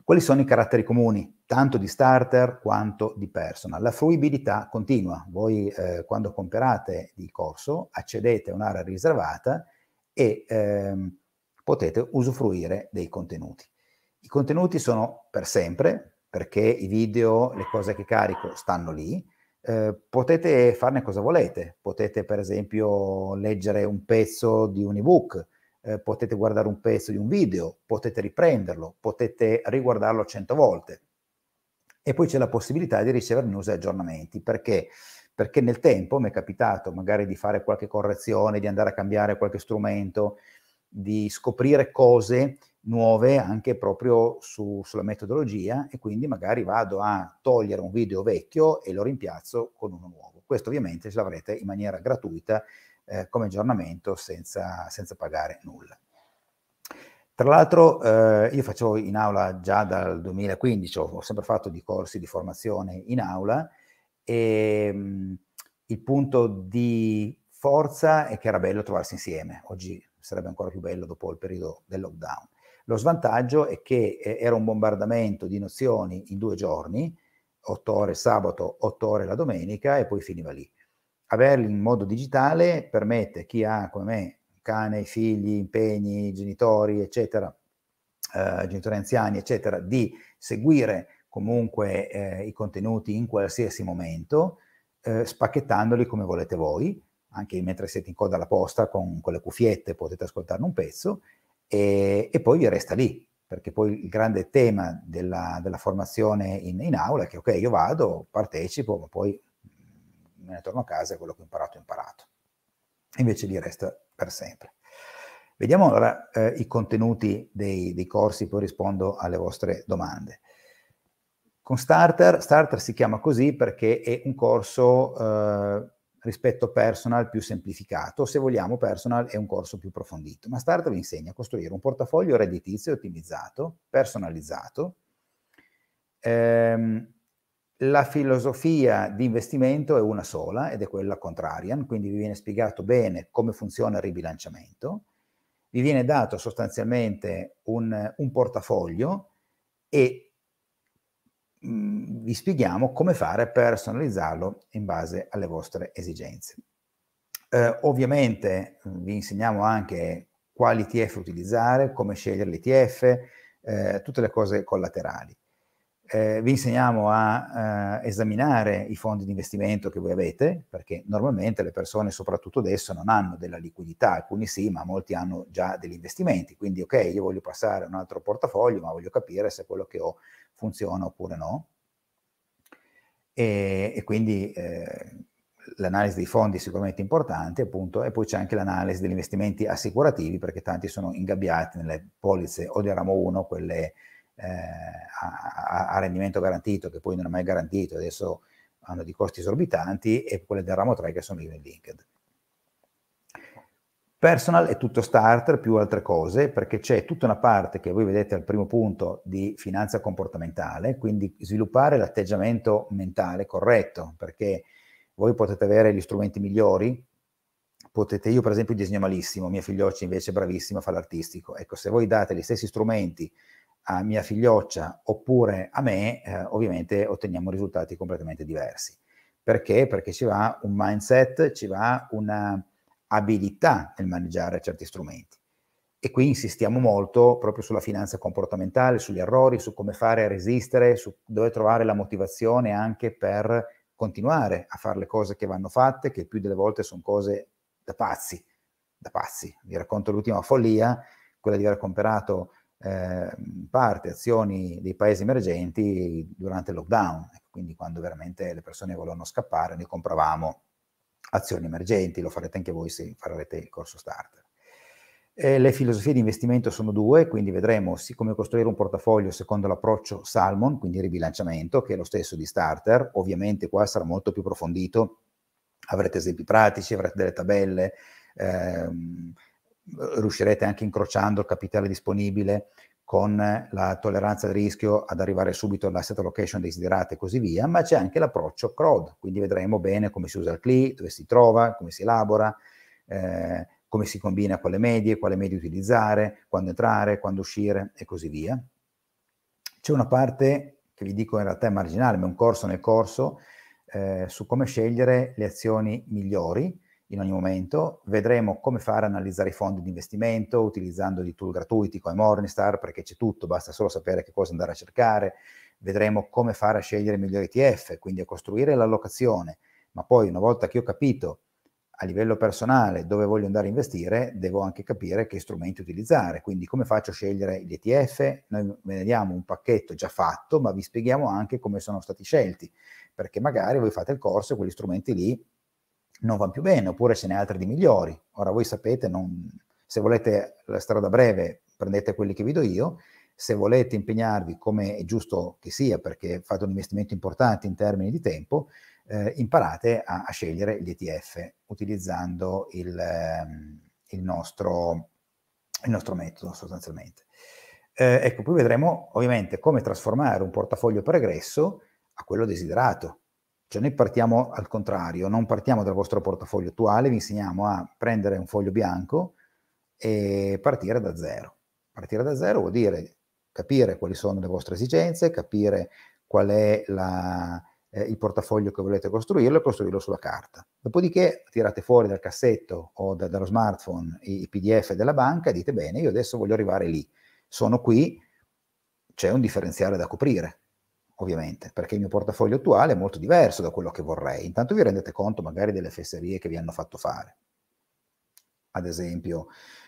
Speaker 1: Quali sono i caratteri comuni, tanto di starter quanto di personal? La fruibilità continua. Voi eh, quando comprate il corso accedete a un'area riservata e ehm, potete usufruire dei contenuti. I contenuti sono per sempre, perché i video, le cose che carico stanno lì. Eh, potete farne cosa volete, potete per esempio leggere un pezzo di un ebook, eh, potete guardare un pezzo di un video, potete riprenderlo, potete riguardarlo cento volte. E poi c'è la possibilità di ricevere news e aggiornamenti, perché? Perché nel tempo mi è capitato magari di fare qualche correzione, di andare a cambiare qualche strumento, di scoprire cose nuove anche proprio su, sulla metodologia e quindi magari vado a togliere un video vecchio e lo rimpiazzo con uno nuovo. Questo ovviamente ce l'avrete in maniera gratuita eh, come aggiornamento senza, senza pagare nulla. Tra l'altro eh, io facevo in aula già dal 2015, ho, ho sempre fatto di corsi di formazione in aula e ehm, mh, il punto di forza è che era bello trovarsi insieme, oggi sarebbe ancora più bello dopo il periodo del lockdown. Lo svantaggio è che eh, era un bombardamento di nozioni in due giorni, 8 ore sabato, 8 ore la domenica e poi finiva lì averli in modo digitale permette a chi ha come me cane, figli, impegni, genitori, eccetera, eh, genitori anziani, eccetera, di seguire comunque eh, i contenuti in qualsiasi momento, eh, spacchettandoli come volete voi, anche mentre siete in coda alla posta con, con le cuffiette potete ascoltarne un pezzo e, e poi vi resta lì, perché poi il grande tema della, della formazione in, in, aula è che ok, io vado, partecipo, ma poi me ne torno a casa e quello che ho imparato ho imparato. Invece lì resta per sempre. Vediamo allora eh, i contenuti dei, dei, corsi, poi rispondo alle vostre domande. Con Starter, Starter si chiama così perché è un corso eh, rispetto personal più semplificato, se vogliamo personal è un corso più approfondito, ma Starter vi insegna a costruire un portafoglio redditizio ottimizzato, personalizzato, ehm, la filosofia di investimento è una sola ed è quella contrarian, quindi vi viene spiegato bene come funziona il ribilanciamento, vi viene dato sostanzialmente un, un portafoglio e mh, mm, vi spieghiamo come fare per personalizzarlo in base alle vostre esigenze. Eh, ovviamente mm, vi insegniamo anche quali TF utilizzare, come scegliere l'ETF, eh, tutte le cose collaterali eh, vi insegniamo a eh, esaminare i fondi di investimento che voi avete, perché normalmente le persone, soprattutto adesso, non hanno della liquidità, alcuni sì, ma molti hanno già degli investimenti. Quindi, ok, io voglio passare a un altro portafoglio, ma voglio capire se quello che ho funziona oppure no. E, e quindi eh, l'analisi dei fondi è sicuramente importante, appunto, e poi c'è anche l'analisi degli investimenti assicurativi, perché tanti sono ingabbiati nelle polizze o di ramo 1, quelle eh, a, a, rendimento garantito, che poi non è mai garantito, adesso hanno dei costi esorbitanti, e quelle del ramo 3 che sono in LinkedIn. Personal è tutto starter più altre cose, perché c'è tutta una parte che voi vedete al primo punto di finanza comportamentale, quindi sviluppare l'atteggiamento mentale corretto, perché voi potete avere gli strumenti migliori, potete, io per esempio disegno malissimo, mia figlioccia invece è bravissima a fare l'artistico, ecco se voi date gli stessi strumenti a mia figlioccia oppure a me, eh, ovviamente otteniamo risultati completamente diversi. Perché? Perché ci va un mindset, ci va una abilità nel maneggiare certi strumenti. E qui insistiamo molto proprio sulla finanza comportamentale, sugli errori, su come fare a resistere, su dove trovare la motivazione anche per continuare a fare le cose che vanno fatte, che più delle volte sono cose da pazzi, da pazzi. Vi racconto l'ultima follia, quella di aver comprato Ehm, parte azioni dei paesi emergenti durante il lockdown, ecco, quindi quando veramente le persone volevano scappare noi compravamo azioni emergenti, lo farete anche voi se farete il corso starter. Eh, le filosofie di investimento sono due, quindi vedremo come costruire un portafoglio secondo l'approccio Salmon, quindi ribilanciamento, che è lo stesso di starter, ovviamente qua sarà molto più approfondito, avrete esempi pratici, avrete delle tabelle, ehm, eh, riuscirete anche incrociando il capitale disponibile con eh, la tolleranza al rischio ad arrivare subito all'asset allocation desiderata e così via, ma c'è anche l'approccio CROD, quindi vedremo bene come si usa il CLI, dove si trova, come si elabora, eh, come si combina con le medie, quale medie utilizzare, quando entrare, quando uscire e così via. C'è una parte che vi dico in realtà è marginale, ma è un corso nel corso, eh, su come scegliere le azioni migliori, in ogni momento. Vedremo come fare a analizzare i fondi di investimento utilizzando dei tool gratuiti come Morningstar, perché c'è tutto, basta solo sapere che cosa andare a cercare. Vedremo come fare a scegliere il migliore ETF, quindi a costruire l'allocazione. Ma poi, una volta che ho capito a livello personale dove voglio andare a investire, devo anche capire che strumenti utilizzare. Quindi come faccio a scegliere gli ETF? Noi vediamo un pacchetto già fatto, ma vi spieghiamo anche come sono stati scelti, perché magari voi fate il corso e quegli strumenti lì non vanno più bene, oppure ce n'è altri di migliori. Ora voi sapete, non, se volete la strada breve prendete quelli che vi do io, se volete impegnarvi come è giusto che sia, perché fate un investimento importante in termini di tempo, eh, imparate a, a, scegliere gli ETF utilizzando il, ehm, il, nostro, il nostro, metodo sostanzialmente. Eh, ecco, poi vedremo ovviamente come trasformare un portafoglio pregresso a quello desiderato, cioè noi partiamo al contrario, non partiamo dal vostro portafoglio attuale, vi insegniamo a prendere un foglio bianco e partire da zero. Partire da zero vuol dire capire quali sono le vostre esigenze, capire qual è la, eh, il portafoglio che volete costruirlo e costruirlo sulla carta. Dopodiché tirate fuori dal cassetto o da, dallo smartphone i, i PDF della banca e dite bene, io adesso voglio arrivare lì, sono qui, c'è un differenziale da coprire ovviamente, perché il mio portafoglio attuale è molto diverso da quello che vorrei. Intanto vi rendete conto magari delle fesserie che vi hanno fatto fare. Ad esempio,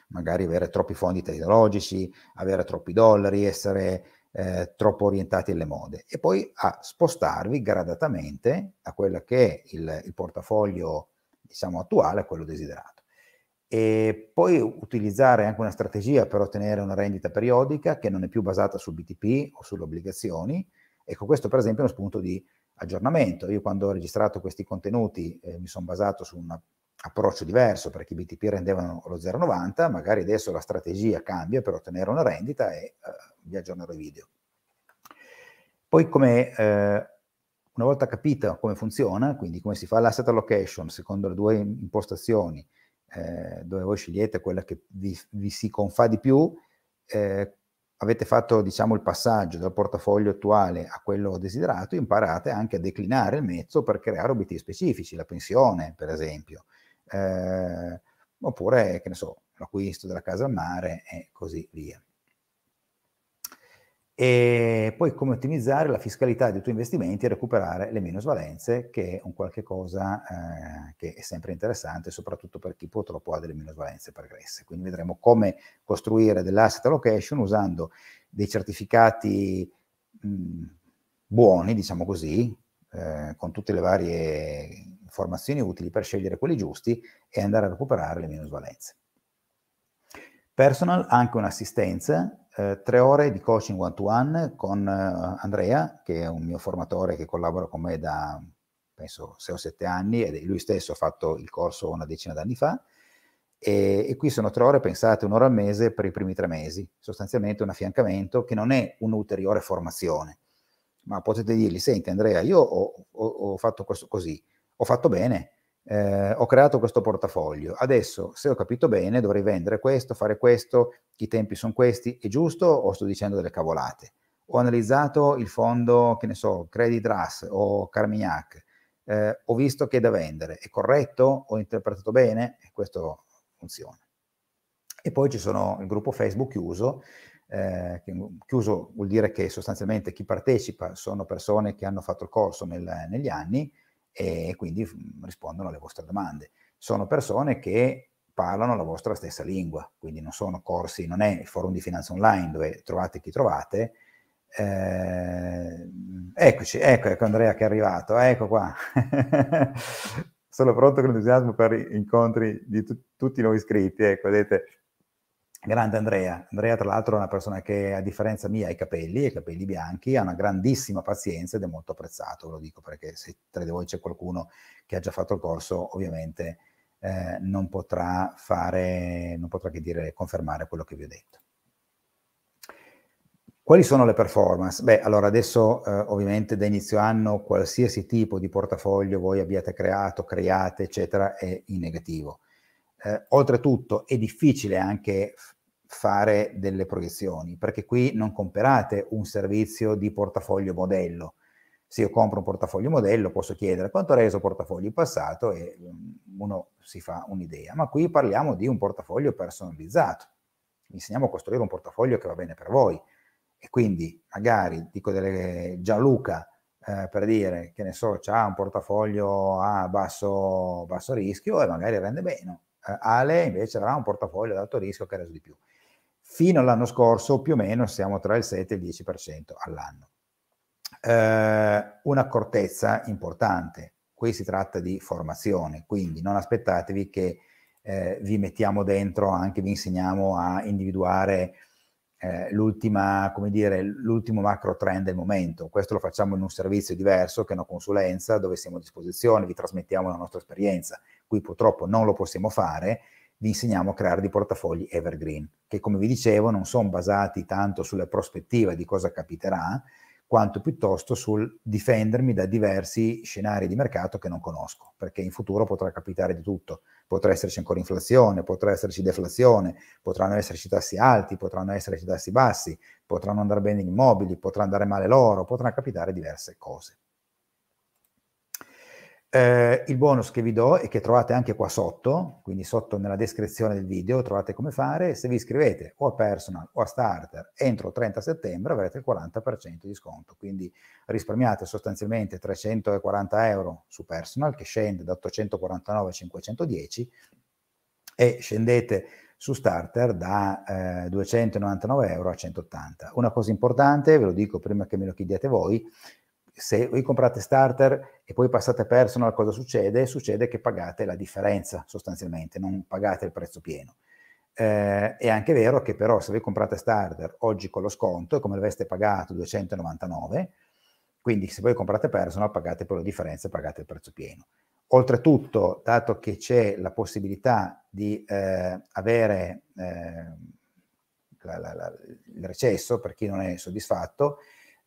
Speaker 1: magari avere troppi fondi tecnologici, avere troppi dollari, essere eh, troppo orientati alle mode. E poi a spostarvi gradatamente da quello che è il, il portafoglio diciamo, attuale a quello desiderato. E poi utilizzare anche una strategia per ottenere una rendita periodica che non è più basata sul BTP o sulle obbligazioni, Ecco, questo per esempio è uno spunto di aggiornamento. Io quando ho registrato questi contenuti eh, mi sono basato su un approccio diverso, perché i BTP rendevano lo 0,90, magari adesso la strategia cambia per ottenere una rendita e eh, vi aggiornerò i video. Poi come eh, una volta capita come funziona, quindi come si fa l'asset allocation secondo le due impostazioni, eh, dove voi scegliete quella che vi, vi si confà di più, eh, avete fatto diciamo, il passaggio dal portafoglio attuale a quello desiderato, imparate anche a declinare il mezzo per creare obiettivi specifici, la pensione per esempio, eh, oppure che ne so, l'acquisto della casa al mare e così via e poi come ottimizzare la fiscalità dei tuoi investimenti e recuperare le minusvalenze, che è un qualche cosa eh, che è sempre interessante, soprattutto per chi purtroppo ha delle minusvalenze pregresse. Quindi vedremo come costruire dell'asset allocation usando dei certificati mh, mm, buoni, diciamo così, eh, con tutte le varie informazioni utili per scegliere quelli giusti e andare a recuperare le minusvalenze. Personal anche un'assistenza eh, tre ore di coaching one-to-one con eh, Andrea, che è un mio formatore che collabora con me da penso 6 o 7 anni, e lui stesso ha fatto il corso una decina d'anni fa. E, e, qui sono tre ore, pensate, un'ora al mese per i primi tre mesi, sostanzialmente un affiancamento che non è un'ulteriore formazione, ma potete dirgli, senti Andrea, io ho, ho, ho fatto questo così, ho fatto bene, eh, ho creato questo portafoglio, adesso se ho capito bene dovrei vendere questo, fare questo, i tempi sono questi, è giusto o sto dicendo delle cavolate? Ho analizzato il fondo, che ne so, Credit Rush o Carmignac, eh, ho visto che è da vendere, è corretto? Ho interpretato bene? E questo funziona. E poi ci sono il gruppo Facebook chiuso, eh, chiuso vuol dire che sostanzialmente chi partecipa sono persone che hanno fatto il corso nel, negli anni, e quindi rispondono alle vostre domande. Sono persone che parlano la vostra stessa lingua, quindi non sono corsi, non è il forum di finanza online dove trovate chi trovate. Eh, eccoci, ecco, ecco Andrea che è arrivato, ecco qua. sono pronto con entusiasmo per incontri di t- tutti i nuovi iscritti, ecco, vedete, Grande Andrea. Andrea, tra l'altro, è una persona che, a differenza mia, ha i capelli, i capelli bianchi, ha una grandissima pazienza ed è molto apprezzato, ve lo dico perché se tra di voi c'è qualcuno che ha già fatto il corso, ovviamente eh, non potrà fare, non potrà che dire, confermare quello che vi ho detto. Quali sono le performance? Beh, allora adesso eh, ovviamente da inizio anno qualsiasi tipo di portafoglio voi abbiate creato, create, eccetera, è in negativo eh, oltretutto è difficile anche fare delle proiezioni, perché qui non comprate un servizio di portafoglio modello. Se io compro un portafoglio modello posso chiedere quanto ha reso portafoglio in passato e mm, uno si fa un'idea, ma qui parliamo di un portafoglio personalizzato. Vi insegniamo a costruire un portafoglio che va bene per voi e quindi magari dico delle Gianluca eh, per dire che ne so, ha un portafoglio a basso, basso rischio e magari rende bene, eh, Ale invece aveva un portafoglio ad alto rischio che ha reso di più. Fino all'anno scorso più o meno siamo tra il 7 e il 10% all'anno. Eh, un'accortezza importante, qui si tratta di formazione, quindi non aspettatevi che eh, vi mettiamo dentro, anche vi insegniamo a individuare eh, l'ultima, come dire, l'ultimo macro trend del momento. Questo lo facciamo in un servizio diverso che è una consulenza dove siamo a disposizione, vi trasmettiamo la nostra esperienza. Qui purtroppo non lo possiamo fare, vi insegniamo a creare dei portafogli evergreen, che come vi dicevo non sono basati tanto sulla prospettiva di cosa capiterà, quanto piuttosto sul difendermi da diversi scenari di mercato che non conosco, perché in futuro potrà capitare di tutto, potrà esserci ancora inflazione, potrà esserci deflazione, potranno esserci tassi alti, potranno esserci tassi bassi, potranno andare bene gli immobili, potrà andare male l'oro, potranno capitare diverse cose. Eh, il bonus che vi do e che trovate anche qua sotto, quindi sotto nella descrizione del video trovate come fare, se vi iscrivete o a personal o a starter entro 30 settembre avrete il 40% di sconto, quindi risparmiate sostanzialmente 340 euro su personal che scende da 849 a 510 e scendete su starter da eh, 299 euro a 180. Una cosa importante, ve lo dico prima che me lo chiediate voi, se voi comprate starter e poi passate personal, cosa succede? Succede che pagate la differenza sostanzialmente, non pagate il prezzo pieno. Eh, è anche vero che però se voi comprate starter oggi con lo sconto, è come l'aveste pagato 299, quindi se voi comprate personal pagate poi la differenza e pagate il prezzo pieno. Oltretutto, dato che c'è la possibilità di eh, avere eh, la, la, la, il recesso per chi non è soddisfatto,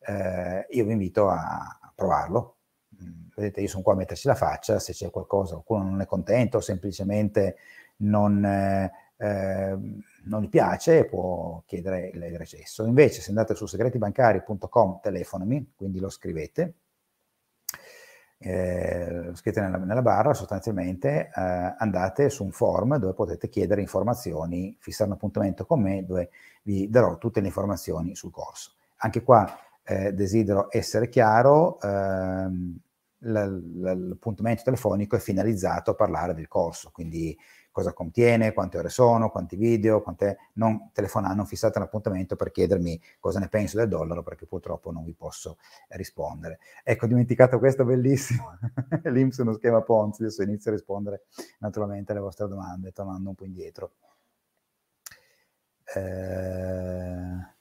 Speaker 1: eh, io vi invito a, provarlo. Mm, vedete, io sono qua a metterci la faccia, se c'è qualcosa, qualcuno non è contento, semplicemente non, eh, ehm, non gli piace, può chiedere il recesso. Invece, se andate su segretibancari.com, telefonami, quindi lo scrivete, eh, scrivete nella, nella, barra, sostanzialmente eh, andate su un form dove potete chiedere informazioni, fissare un appuntamento con me dove vi darò tutte le informazioni sul corso. Anche qua eh, desidero essere chiaro, ehm, l'appuntamento telefonico è finalizzato a parlare del corso, quindi cosa contiene, quante ore sono, quanti video, quante... non telefonate, non fissate un appuntamento per chiedermi cosa ne penso del dollaro perché purtroppo non vi posso rispondere. Ecco, ho dimenticato questo bellissimo, l'Inps è uno schema Ponzi, adesso inizio a rispondere naturalmente alle vostre domande, tornando un po' indietro. Eh...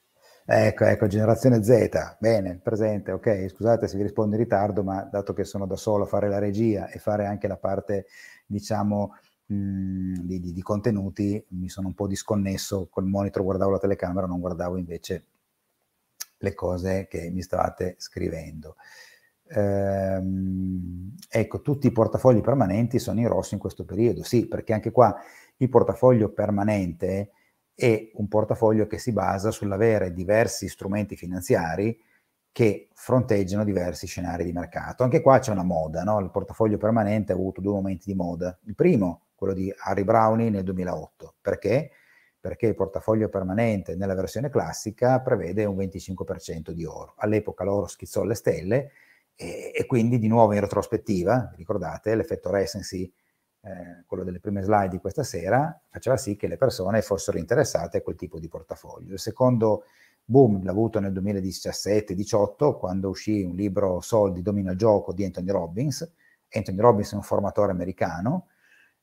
Speaker 1: Ecco, ecco, generazione Z, bene, presente, ok, scusate se vi rispondo in ritardo, ma dato che sono da solo a fare la regia e fare anche la parte, diciamo, mh, mm, di, di, di, contenuti, mi sono un po' disconnesso col monitor, guardavo la telecamera, non guardavo invece le cose che mi stavate scrivendo. Ehm, ecco, tutti i portafogli permanenti sono in rosso in questo periodo, sì, perché anche qua il portafoglio permanente e un portafoglio che si basa sull'avere diversi strumenti finanziari che fronteggiano diversi scenari di mercato. Anche qua c'è una moda, no? il portafoglio permanente ha avuto due momenti di moda. Il primo, quello di Harry Browning nel 2008. Perché? Perché il portafoglio permanente nella versione classica prevede un 25% di oro. All'epoca l'oro schizzò le stelle e, e quindi di nuovo in retrospettiva, ricordate l'effetto recency eh, quello delle prime slide di questa sera, faceva sì che le persone fossero interessate a quel tipo di portafoglio. Il secondo boom l'ha avuto nel 2017-18, quando uscì un libro Soldi Domino il gioco di Anthony Robbins. Anthony Robbins è un formatore americano,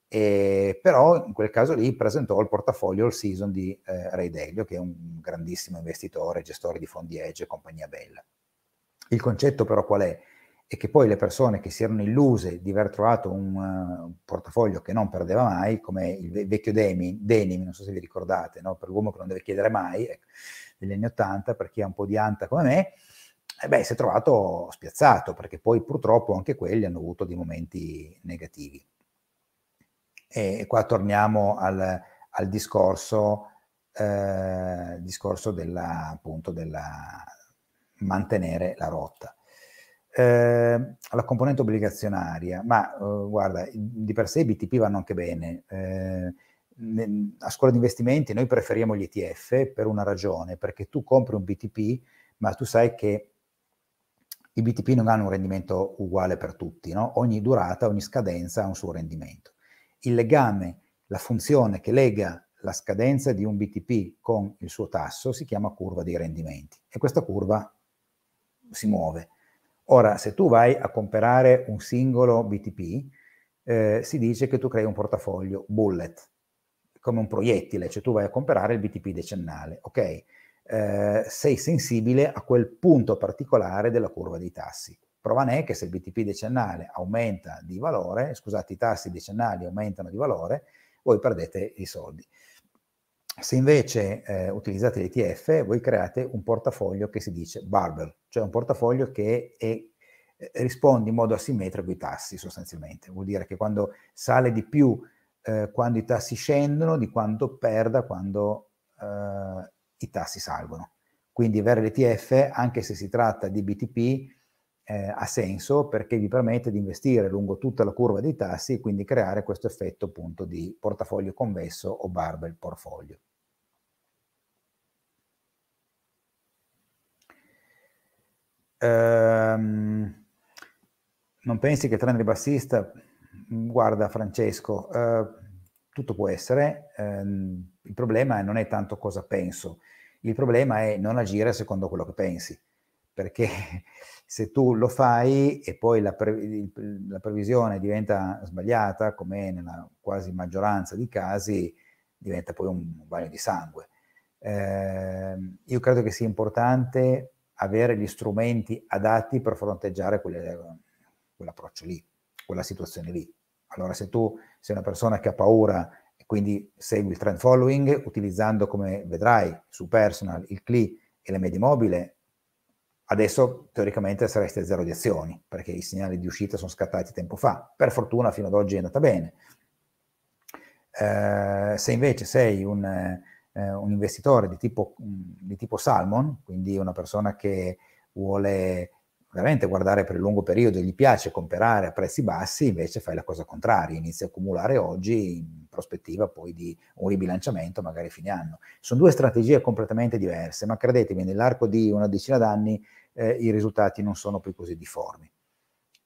Speaker 1: e, però in quel caso lì presentò il portafoglio all season di eh, Ray Dalio, che è un grandissimo investitore, gestore di fondi edge e compagnia bella. Il concetto però qual è? e che poi le persone che si erano illuse di aver trovato un, uh, un portafoglio che non perdeva mai, come il vecchio Demi, Denim non so se vi ricordate, no? per l'uomo che non deve chiedere mai, ecco, degli anni Ottanta, per chi ha un po' di anta come me, eh beh, si è trovato spiazzato, perché poi purtroppo anche quelli hanno avuto dei momenti negativi. E qua torniamo al, al discorso, eh, discorso della, appunto, della mantenere la rotta eh, la componente obbligazionaria, ma eh, guarda, di per sé i BTP vanno anche bene. Eh, a scuola di investimenti noi preferiamo gli ETF per una ragione, perché tu compri un BTP, ma tu sai che i BTP non hanno un rendimento uguale per tutti, no? ogni durata, ogni scadenza ha un suo rendimento. Il legame, la funzione che lega la scadenza di un BTP con il suo tasso si chiama curva dei rendimenti e questa curva si muove Ora, se tu vai a comprare un singolo BTP, eh, si dice che tu crei un portafoglio bullet, come un proiettile, cioè tu vai a comprare il BTP decennale, ok? Eh, sei sensibile a quel punto particolare della curva dei tassi. Prova ne è che se il BTP decennale aumenta di valore, scusate, i tassi decennali aumentano di valore, voi perdete i soldi. Se invece eh, utilizzate l'ETF, voi create un portafoglio che si dice barbell, cioè un portafoglio che è, eh, risponde in modo asimmetrico ai tassi sostanzialmente. Vuol dire che quando sale di più eh, quando i tassi scendono di quanto perda quando eh, i tassi salgono. Quindi avere l'ETF, anche se si tratta di BTP, eh, ha senso perché vi permette di investire lungo tutta la curva dei tassi e quindi creare questo effetto appunto di portafoglio convesso o barbel portfolio. Ehm, non pensi che tranne il bassista, guarda Francesco, eh, tutto può essere, ehm, il problema non è tanto cosa penso, il problema è non agire secondo quello che pensi, perché se tu lo fai e poi la, pre- la previsione diventa sbagliata, come nella quasi maggioranza dei casi, diventa poi un bagno di sangue. Eh, io credo che sia importante avere gli strumenti adatti per fronteggiare quelle, quell'approccio lì, quella situazione lì. Allora se tu sei una persona che ha paura e quindi segui il trend following utilizzando come vedrai su personal il CLI e la media mobile, adesso teoricamente saresti a zero di azioni perché i segnali di uscita sono scattati tempo fa. Per fortuna fino ad oggi è andata bene. Eh, se invece sei un eh, un investitore di tipo, di tipo, Salmon, quindi una persona che vuole veramente guardare per il lungo periodo e gli piace comprare a prezzi bassi, invece fai la cosa contraria, inizi a accumulare oggi in prospettiva poi di un ribilanciamento magari fine anno. Sono due strategie completamente diverse, ma credetemi, nell'arco di una decina d'anni eh, i risultati non sono più così difformi,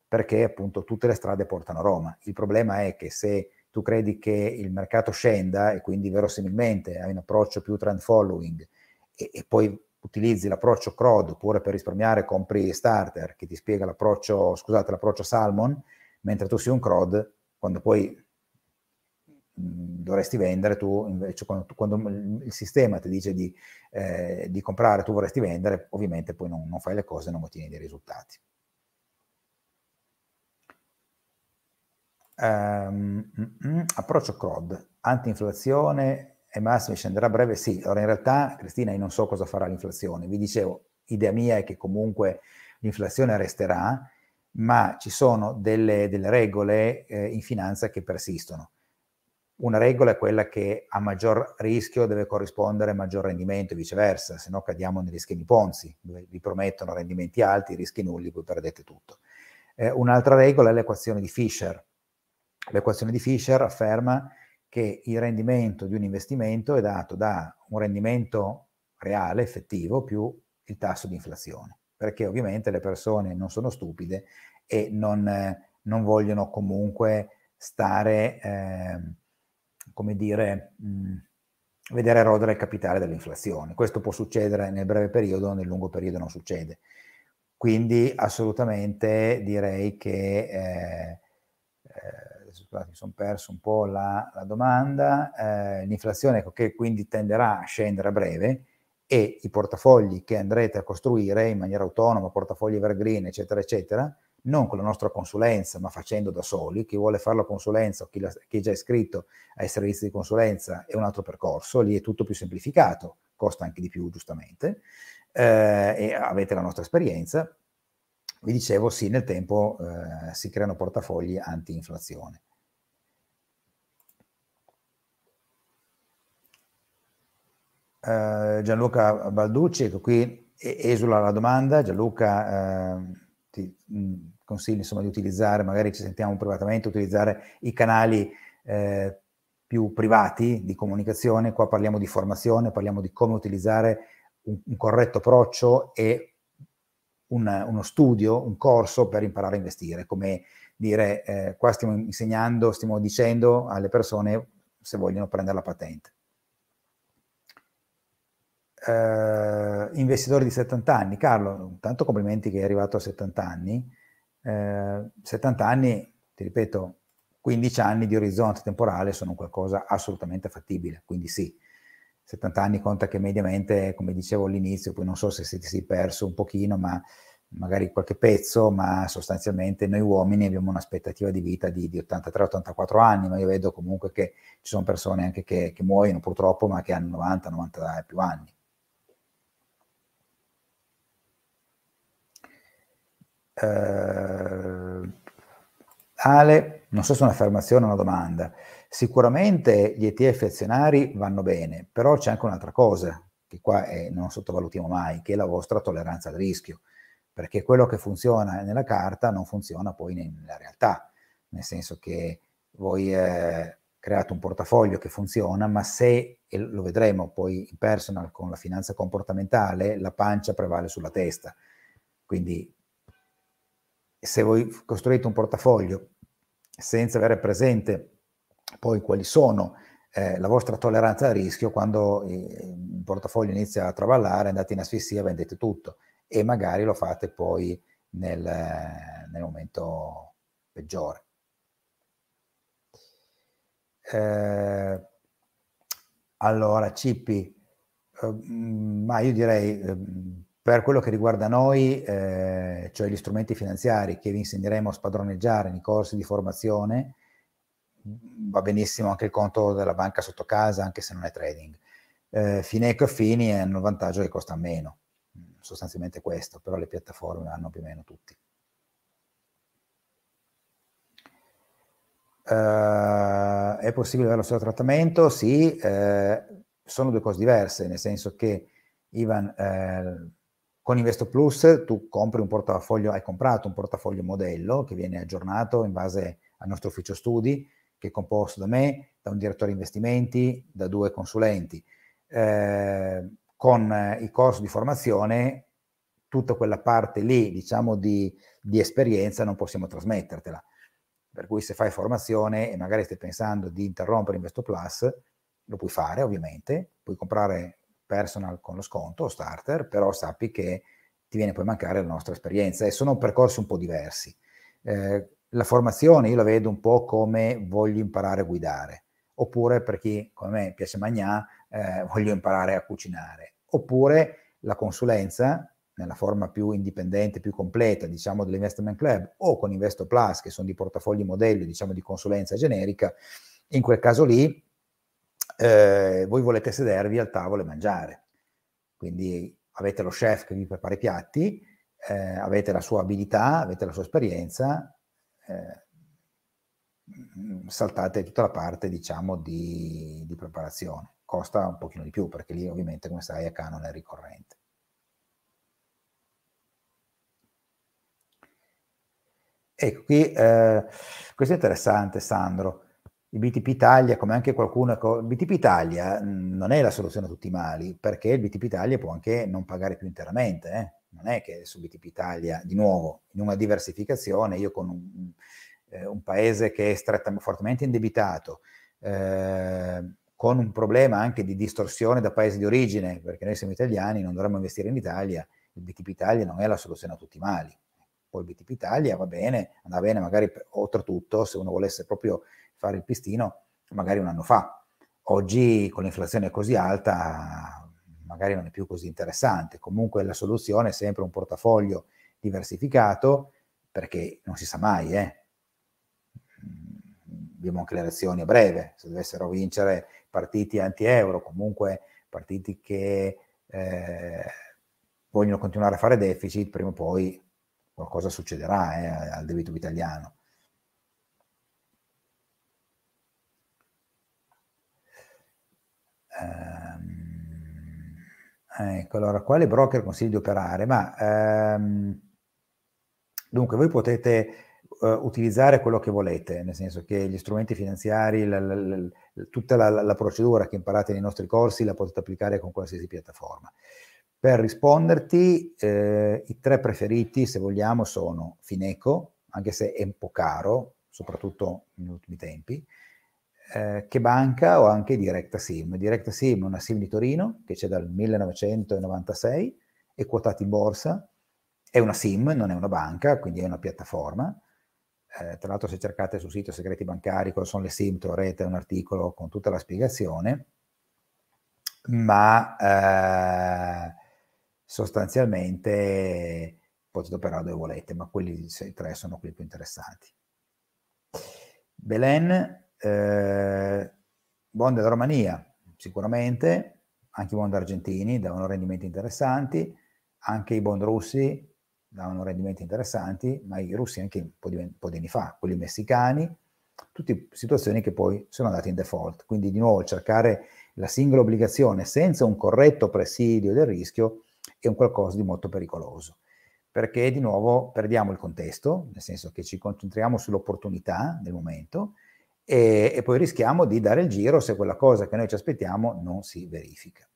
Speaker 1: perché appunto tutte le strade portano a Roma. Il problema è che se tu credi che il mercato scenda e quindi verosimilmente hai un approccio più trend following e, e poi utilizzi l'approccio CROD oppure per risparmiare compri starter che ti spiega l'approccio, scusate, l'approccio Salmon, mentre tu sei un CROD, quando poi dovresti vendere, tu invece quando, quando, il sistema ti dice di, eh, di, comprare, tu vorresti vendere, ovviamente poi non, non fai le cose e non ottieni dei risultati. Um, approccio CROD, anti-inflazione e massimo scenderà a breve? Sì, allora in realtà Cristina io non so cosa farà l'inflazione, vi dicevo, idea mia è che comunque l'inflazione resterà, ma ci sono delle, delle regole eh, in finanza che persistono. Una regola è quella che a maggior rischio deve corrispondere maggior rendimento e viceversa, se no cadiamo negli schemi Ponzi, dove vi promettono rendimenti alti, rischi nulli, voi perdete tutto. Eh, un'altra regola è l'equazione di Fisher, L'equazione di Fisher afferma che il rendimento di un investimento è dato da un rendimento reale, effettivo, più il tasso di inflazione, perché ovviamente le persone non sono stupide e non, eh, non vogliono comunque stare, eh, come dire, mh, vedere erodere il capitale dell'inflazione. Questo può succedere nel breve periodo, nel lungo periodo non succede. Quindi assolutamente direi che... Eh, eh scusate, mi sono perso un po' la, la domanda, eh, l'inflazione ecco, che quindi tenderà a scendere a breve e i portafogli che andrete a costruire in maniera autonoma, portafogli evergreen, eccetera, eccetera, non con la nostra consulenza, ma facendo da soli, chi vuole fare la consulenza o chi, la, chi è già iscritto ai servizi di consulenza è un altro percorso, lì è tutto più semplificato, costa anche di più giustamente, eh, e avete la nostra esperienza, vi dicevo, sì, nel tempo eh, si creano portafogli anti-inflazione. Eh, Gianluca Balducci, ecco qui esula la domanda. Gianluca, eh, ti mh, mm, consiglio insomma, di utilizzare, magari ci sentiamo privatamente, utilizzare i canali eh, più privati di comunicazione. Qua parliamo di formazione, parliamo di come utilizzare un, un corretto approccio e un, uno studio, un corso per imparare a investire, come dire, eh, qua stiamo insegnando, stiamo dicendo alle persone se vogliono prendere la patente. Eh, investitore di 70 anni, Carlo, tanto complimenti che è arrivato a 70 anni, eh, 70 anni, ti ripeto, 15 anni di orizzonte temporale sono qualcosa assolutamente fattibile, quindi sì, 70 anni conta che mediamente, come dicevo all'inizio, poi non so se si, si è perso un pochino, ma magari qualche pezzo, ma sostanzialmente noi uomini abbiamo un'aspettativa di vita di, di 83-84 anni, ma io vedo comunque che ci sono persone anche che, che muoiono purtroppo, ma che hanno 90-90 e più anni. Uh, Ale, non so se è un'affermazione o una domanda. Sicuramente gli ETF azionari vanno bene, però c'è anche un'altra cosa, che qua è, eh, non sottovalutiamo mai, che è la vostra tolleranza al rischio, perché quello che funziona nella carta non funziona poi nella realtà, nel senso che voi eh, create un portafoglio che funziona, ma se, e lo vedremo poi in personal con la finanza comportamentale, la pancia prevale sulla testa. Quindi se voi costruite un portafoglio senza avere presente poi quali sono eh, la vostra tolleranza al rischio quando eh, il portafoglio inizia a traballare, andate in asfissia, vendete tutto e magari lo fate poi nel, nel momento peggiore. Eh, allora, Cippi, eh, mm, ma io direi eh, per quello che riguarda noi, eh, cioè gli strumenti finanziari che vi insegneremo a spadroneggiare nei corsi di formazione, Mm. va benissimo anche il conto della banca sotto casa, anche se non è trading. Eh, Fineco e Fini hanno il vantaggio che costa meno, mm, sostanzialmente questo, però le piattaforme hanno più o meno tutti. Uh, è possibile avere lo stesso trattamento? Sì, eh, sono due cose diverse, nel senso che Ivan, eh, con Investo Plus tu compri un portafoglio, hai comprato un portafoglio modello che viene aggiornato in base al nostro ufficio studi, che è composto da me, da un direttore investimenti, da due consulenti, eh, con eh, i corso di formazione, tutta quella parte lì, diciamo, di, di esperienza non possiamo trasmettertela. Per cui se fai formazione e magari stai pensando di interrompere Investo Plus, lo puoi fare ovviamente, puoi comprare personal con lo sconto o starter, però sappi che ti viene poi a mancare la nostra esperienza e sono percorsi un po' diversi. Eh, la formazione io la vedo un po' come voglio imparare a guidare, oppure per chi come me piace magnà, eh, voglio imparare a cucinare, oppure la consulenza nella forma più indipendente, più completa, diciamo dell'investment club o con Investo Plus, che sono di portafogli modelli, diciamo di consulenza generica, in quel caso lì eh, voi volete sedervi al tavolo e mangiare. Quindi avete lo chef che vi prepara i piatti, eh, avete la sua abilità, avete la sua esperienza, eh, mm, saltate tutta la parte diciamo di, di, preparazione. Costa un pochino di più perché lì ovviamente come sai a canone è ricorrente. Ecco, qui eh, questo è interessante Sandro. Il BTP Italia, come anche qualcuno, il ecco, BTP Italia mm, non è la soluzione a tutti i mali, perché il BTP Italia può anche non pagare più interamente. Eh? non è che su BTP Italia, di nuovo, in una diversificazione, io con un, eh, un paese che è stretta, fortemente indebitato, eh, con un problema anche di distorsione da paese di origine, perché noi siamo italiani, non dovremmo investire in Italia, il BTP Italia non è la soluzione a tutti i mali. Poi il BTP Italia va bene, andava bene magari oltretutto, se uno volesse proprio fare il pistino, magari un anno fa. Oggi con l'inflazione così alta magari non è più così interessante. Comunque la soluzione è sempre un portafoglio diversificato perché non si sa mai, eh. Mm, abbiamo anche le elezioni a breve, se dovessero vincere partiti anti-euro, comunque partiti che eh, vogliono continuare a fare deficit, prima o poi qualcosa succederà eh, al debito italiano. Um, Ecco, allora, quale broker consiglio di operare? Ma ehm, dunque, voi potete eh, utilizzare quello che volete, nel senso che gli strumenti finanziari, la, la, la, tutta la, procedura che imparate nei nostri corsi la potete applicare con qualsiasi piattaforma. Per risponderti, eh, i tre preferiti, se vogliamo, sono Fineco, anche se è un po' caro, soprattutto negli ultimi tempi, eh, che banca o anche Diretta Sim. Diretta Sim è una Sim di Torino che c'è dal 1996, è quotata in borsa, è una Sim, non è una banca, quindi è una piattaforma. Eh, tra l'altro se cercate sul sito segreti bancari cosa sono le sim troverete un articolo con tutta la spiegazione ma eh, sostanzialmente potete operare dove volete ma quelli sei, tre sono quelli più interessanti Belen eh, bond della Romania, sicuramente, anche i bond argentini davano rendimenti interessanti, anche i bond russi davano rendimenti interessanti, ma i russi anche un po' di, un po di anni fa, quelli messicani, tutte situazioni che poi sono andate in default. Quindi di nuovo cercare la singola obbligazione senza un corretto presidio del rischio è un qualcosa di molto pericoloso, perché di nuovo perdiamo il contesto, nel senso che ci concentriamo sull'opportunità del momento e, e poi rischiamo di dare il giro se quella cosa che noi ci aspettiamo non si verifica.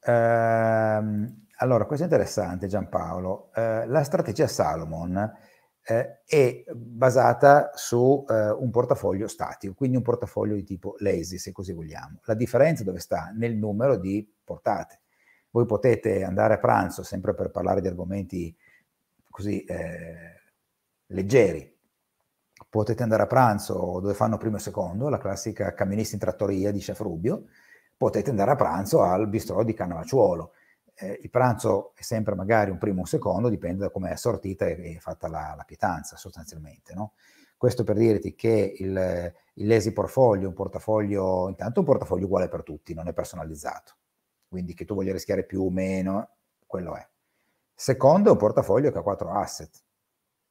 Speaker 1: Ehm, allora, questo è interessante Giampaolo. Eh, la strategia Salomon eh, è basata su eh, un portafoglio statico, quindi un portafoglio di tipo lazy, se così vogliamo. La differenza dove sta? Nel numero di portate. Voi potete andare a pranzo, sempre per parlare di argomenti così eh, leggeri. Potete andare a pranzo dove fanno primo e secondo, la classica camionisti in trattoria di Chef Rubio, potete andare a pranzo al bistrò di Cannavacciuolo. Eh, il pranzo è sempre magari un primo o un secondo, dipende da come è assortita e, e fatta la, la, pietanza sostanzialmente. No? Questo per dirti che il, il lesi portfolio, un portafoglio, intanto un portafoglio uguale per tutti, non è personalizzato. Quindi che tu voglia rischiare più o meno, quello è. Secondo è un portafoglio che ha quattro asset,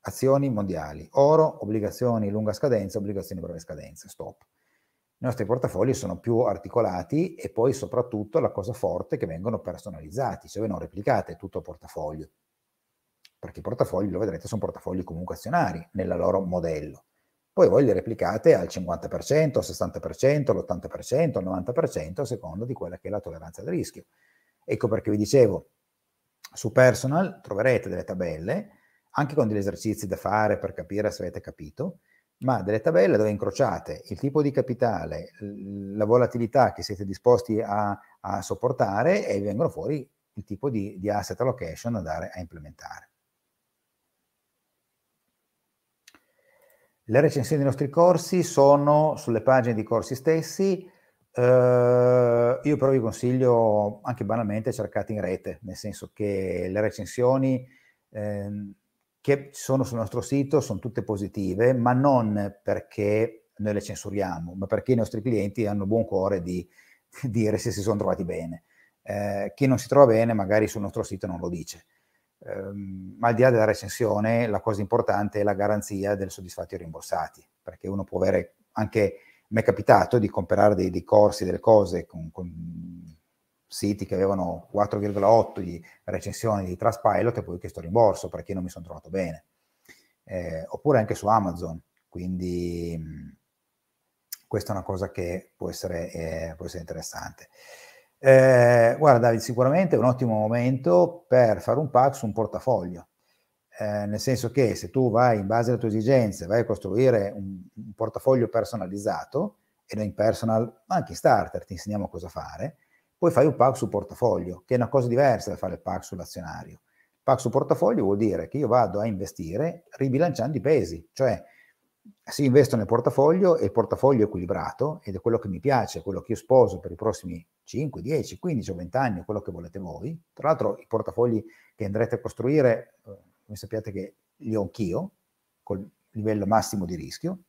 Speaker 1: azioni mondiali, oro, obbligazioni lunga scadenza, obbligazioni breve scadenza, stop. I nostri portafogli sono più articolati e poi soprattutto la cosa forte è che vengono personalizzati, cioè voi non replicate tutto il portafoglio, perché i portafogli, lo vedrete, sono portafogli comunque azionari nella loro modello. Poi voi li replicate al 50%, al 60%, all'80%, al 90% a seconda di quella che è la tolleranza del rischio. Ecco perché vi dicevo, su Personal troverete delle tabelle anche con degli esercizi da fare per capire se avete capito, ma delle tabelle dove incrociate il tipo di capitale, la volatilità che siete disposti a, a sopportare e vengono fuori il tipo di, di asset allocation da andare a implementare. Le recensioni dei nostri corsi sono sulle pagine di corsi stessi, Uh, io però vi consiglio anche banalmente cercate in rete, nel senso che le recensioni ehm, che sono sul nostro sito sono tutte positive, ma non perché noi le censuriamo, ma perché i nostri clienti hanno buon cuore di dire se si sono trovati bene. Eh, chi non si trova bene magari sul nostro sito non lo dice. Eh, ma al di là della recensione, la cosa importante è la garanzia del soddisfatti o rimborsati, perché uno può avere anche, mi è capitato di comprare dei, dei corsi, delle cose con, con siti che avevano 4,8 di recensioni di Traspilot e poi ho chiesto rimborso perché non mi sono trovato bene. Eh, oppure anche su Amazon, quindi mh, questa è una cosa che può essere, eh, può essere interessante. Eh, guarda David, sicuramente è un ottimo momento per fare un pack su un portafoglio, eh, nel senso che se tu vai in base alle tue esigenze, vai a costruire un, un portafoglio personalizzato, e noi in personal, ma anche in starter ti insegniamo cosa fare, poi fai un pack sul portafoglio, che è una cosa diversa da fare il pack sull'azionario. Il pack sul portafoglio vuol dire che io vado a investire ribilanciando i pesi, cioè si investo nel portafoglio e il portafoglio è equilibrato ed è quello che mi piace, quello che io sposo per i prossimi 5, 10, 15 o 20 anni, quello che volete voi. Tra l'altro i portafogli che andrete a costruire, eh, come sappiate che li ho anch'io, col livello massimo di rischio.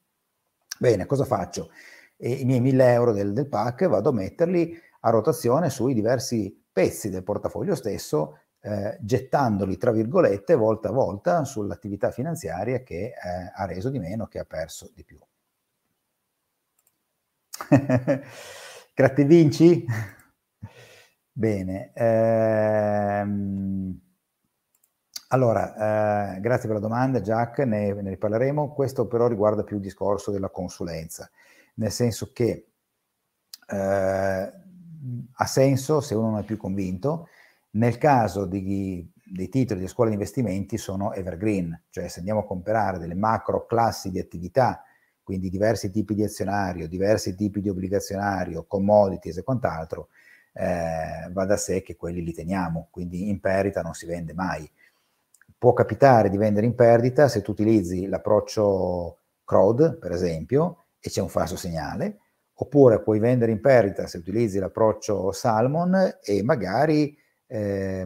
Speaker 1: Bene, cosa faccio? E I miei 1000 euro del, del pack vado a metterli a rotazione sui diversi pezzi del portafoglio stesso, eh, gettandoli, tra virgolette, volta a volta sull'attività finanziaria che eh, ha reso di meno, che ha perso di più. Grazie Vinci. Bene. Ehm... Allora, eh, grazie per la domanda Jack, ne, ne, riparleremo. Questo però riguarda più il discorso della consulenza, nel senso che eh, ha senso se uno non è più convinto. Nel caso di, dei titoli di scuola di investimenti sono evergreen, cioè se andiamo a comprare delle macro classi di attività, quindi diversi tipi di azionario, diversi tipi di obbligazionario, commodities e quant'altro, eh, va da sé che quelli li teniamo, quindi in perdita non si vende mai. Può capitare di vendere in perdita se tu utilizzi l'approccio crowd, per esempio, e c'è un falso segnale, oppure puoi vendere in perdita se utilizzi l'approccio Salmon e magari eh,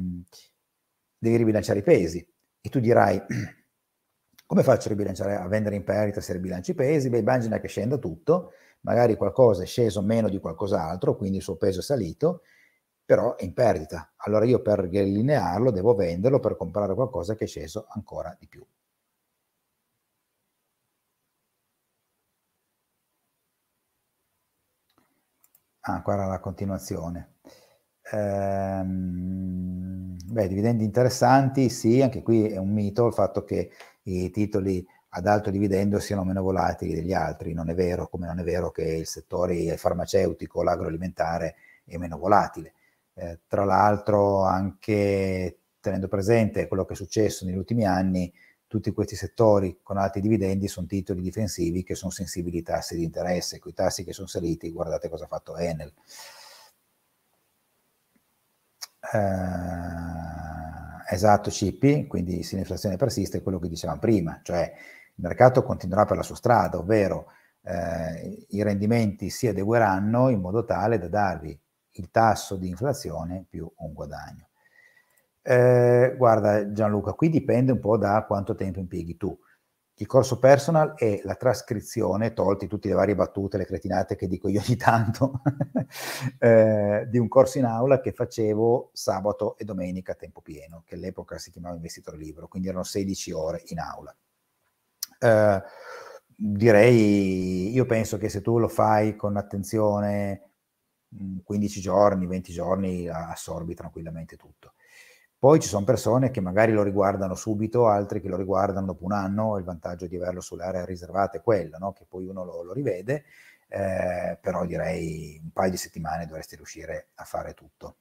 Speaker 1: devi ribilanciare i pesi. E tu dirai, come faccio a, a vendere in perdita se ribilanci i pesi? Beh, immagina che scenda tutto, magari qualcosa è sceso meno di qualcos'altro, quindi il suo peso è salito, però è in perdita. Allora io per allinearlo devo venderlo per comprare qualcosa che è sceso ancora di più. Ah, guarda la continuazione. Ehm, beh, dividendi interessanti, sì, anche qui è un mito il fatto che i titoli ad alto dividendo siano meno volatili degli altri, non è vero, come non è vero che il settore farmaceutico, l'agroalimentare è meno volatile. Eh, tra l'altro anche tenendo presente quello che è successo negli ultimi anni, tutti questi settori con alti dividendi sono titoli difensivi che sono sensibili ai tassi di interesse, con tassi che sono saliti, guardate cosa ha fatto Enel. Eh, esatto, CP, quindi se l'inflazione persiste è quello che dicevamo prima, cioè il mercato continuerà per la sua strada, ovvero eh, i rendimenti si adegueranno in modo tale da darvi il tasso di inflazione più un guadagno. Eh, guarda Gianluca, qui dipende un po' da quanto tempo impieghi tu. Il corso personal è la trascrizione, tolti tutte le varie battute, le cretinate che dico io ogni tanto, eh, di un corso in aula che facevo sabato e domenica a tempo pieno, che all'epoca si chiamava investitore libero, quindi erano 16 ore in aula. Eh, direi, io penso che se tu lo fai con attenzione, 15 mm, giorni, 20 giorni, assorbi tranquillamente tutto. Poi ci sono persone che magari lo riguardano subito, altre che lo riguardano dopo un anno, il vantaggio di averlo sull'area riservata è quello, no? che poi uno lo, lo rivede, eh, però direi un paio di settimane dovresti riuscire a fare tutto.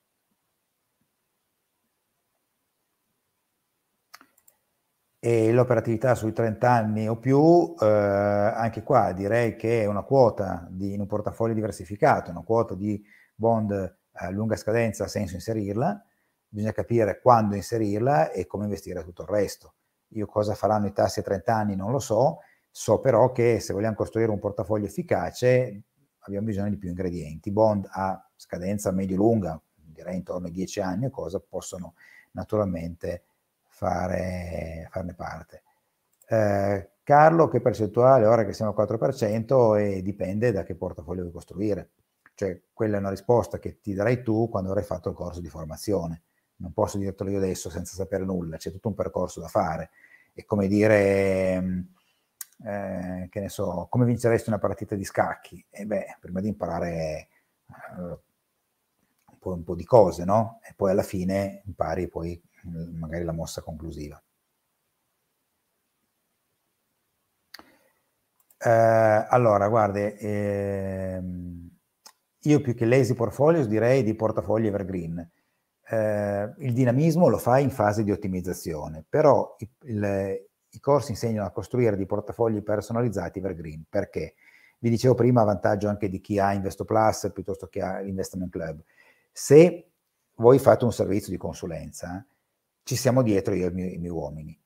Speaker 1: e l'operatività sui 30 anni o più, eh, anche qua direi che è una quota di, in un portafoglio diversificato, una quota di bond a lunga scadenza ha senso inserirla, bisogna capire quando inserirla e come investire tutto il resto. Io cosa faranno i tassi a 30 anni non lo so, so però che se vogliamo costruire un portafoglio efficace abbiamo bisogno di più ingredienti. Bond a scadenza medio-lunga, direi intorno ai 10 anni cosa, possono naturalmente fare, farne parte. Eh, Carlo, che percentuale? Ora che siamo al 4% e dipende da che portafoglio vuoi costruire. Cioè, quella è una risposta che ti darai tu quando avrai fatto il corso di formazione non posso dirtelo io adesso senza sapere nulla, c'è tutto un percorso da fare. È come dire, mm, eh, che ne so, come vinceresti una partita di scacchi? E eh beh, prima di imparare eh, un, po', un po' di cose, no? E poi alla fine impari poi mm, magari la mossa conclusiva. Uh, allora, guarda, ehm, io più che lazy portfolios direi di portafogli evergreen, eh, il dinamismo lo fa in fase di ottimizzazione, però i, il, i corsi insegnano a costruire dei portafogli personalizzati evergreen, perché vi dicevo prima a vantaggio anche di chi ha Plus piuttosto che ha l'Investment Club. Se voi fate un servizio di consulenza, ci siamo dietro io e i miei, i miei uomini.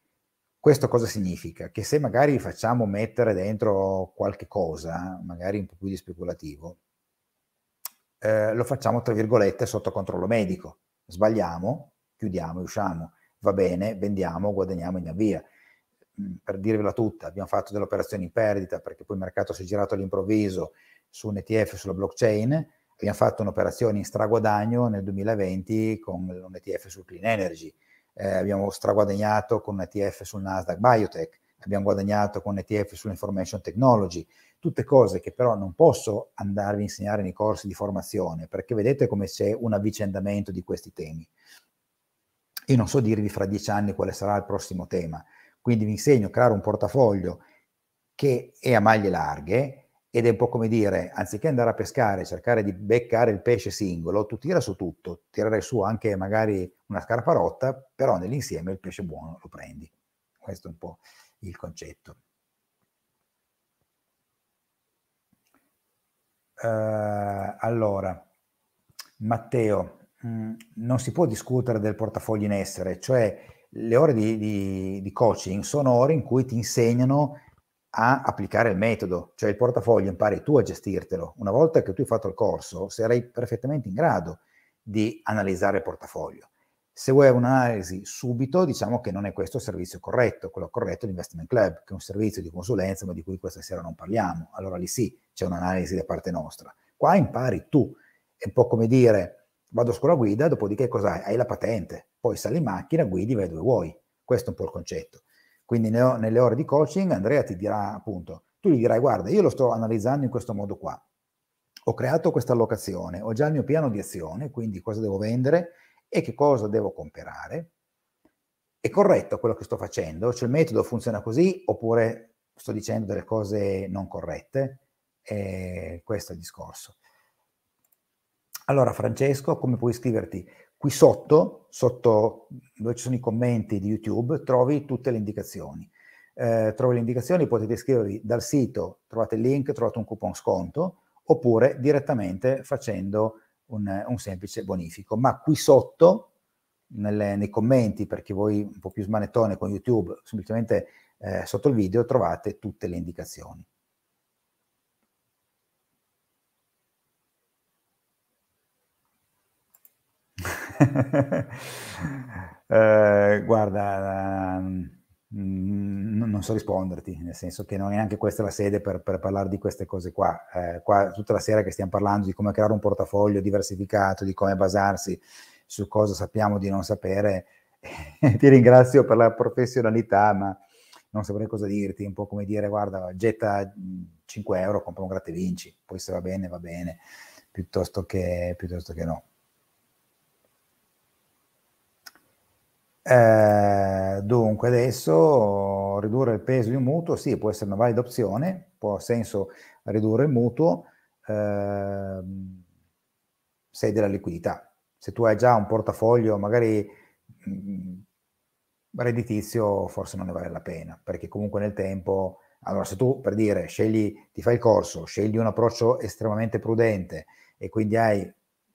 Speaker 1: Questo cosa significa? Che se magari vi facciamo mettere dentro qualche cosa, magari un po' più di speculativo, eh, lo facciamo tra virgolette sotto controllo medico sbagliamo, chiudiamo, usciamo, va bene, vendiamo, guadagniamo in via. Mm, per dirvela tutta, abbiamo fatto delle operazioni in perdita perché poi il mercato si è girato all'improvviso su un ETF, sulla blockchain, abbiamo fatto un'operazione in straguadagno nel 2020 con un ETF sul clean energy, eh, abbiamo straguadagnato con un ETF sul Nasdaq Biotech, abbiamo guadagnato con un ETF sull'information technology, tutte cose che però non posso andarvi a insegnare nei corsi di formazione, perché vedete come c'è un avvicendamento di questi temi. Io non so dirvi fra dieci anni quale sarà il prossimo tema, quindi vi insegno a creare un portafoglio che è a maglie larghe ed è un po' come dire, anziché andare a pescare, cercare di beccare il pesce singolo, tu tira su tutto, tirare su anche magari una scarpa rotta, però nell'insieme il pesce buono lo prendi. Questo è un po' il concetto. Eh, allora, Matteo, mh, mm, non si può discutere del portafoglio in essere, cioè le ore di, di, di, coaching sono ore in cui ti insegnano a applicare il metodo, cioè il portafoglio impari tu a gestirtelo. Una volta che tu hai fatto il corso, sarai perfettamente in grado di analizzare il portafoglio. Se vuoi un'analisi subito, diciamo che non è questo il servizio corretto, quello corretto è l'investment club, che è un servizio di consulenza, ma di cui questa sera non parliamo. Allora lì sì, c'è un'analisi da parte nostra. Qua impari tu, è un po' come dire vado a scuola guida, dopodiché cos'hai? Hai la patente, poi sali in macchina, guidi, vai dove vuoi. Questo è un po' il concetto. Quindi nelle ore di coaching Andrea ti dirà appunto, tu gli dirai guarda, io lo sto analizzando in questo modo qua, ho creato questa allocazione, ho già il mio piano di azione, quindi cosa devo vendere, e che cosa devo comprare. È corretto quello che sto facendo? Cioè il metodo funziona così oppure sto dicendo delle cose non corrette? Eh, questo è il discorso. Allora Francesco, come puoi iscriverti? Qui sotto, sotto dove ci sono i commenti di YouTube, trovi tutte le indicazioni. Eh, trovi le indicazioni, potete iscrivervi dal sito, trovate il link, trovate un coupon sconto, oppure direttamente facendo un, un semplice bonifico. Ma qui sotto, nelle, nei commenti, per chi vuoi un po' più smanettone con YouTube, semplicemente eh, sotto il video trovate tutte le indicazioni. eh, guarda, ehm, non so risponderti, nel senso che non è neanche questa la sede per, per parlare di queste cose qua. Eh, qua tutta la sera che stiamo parlando di come creare un portafoglio diversificato, di come basarsi su cosa sappiamo di non sapere, ti ringrazio per la professionalità, ma non saprei cosa dirti, un po' come dire guarda, getta 5 mhmm, euro, compra un gratta vinci, poi se va bene va bene, piuttosto che, piuttosto che no. Eh, dunque, adesso ridurre il peso di un mutuo, sì, può essere una valida opzione, può senso ridurre il mutuo eh, se hai della liquidità. Se tu hai già un portafoglio magari mh, mm, redditizio, forse non ne vale la pena, perché comunque nel tempo... Allora, se tu per dire scegli, ti fai il corso, scegli un approccio estremamente prudente e quindi hai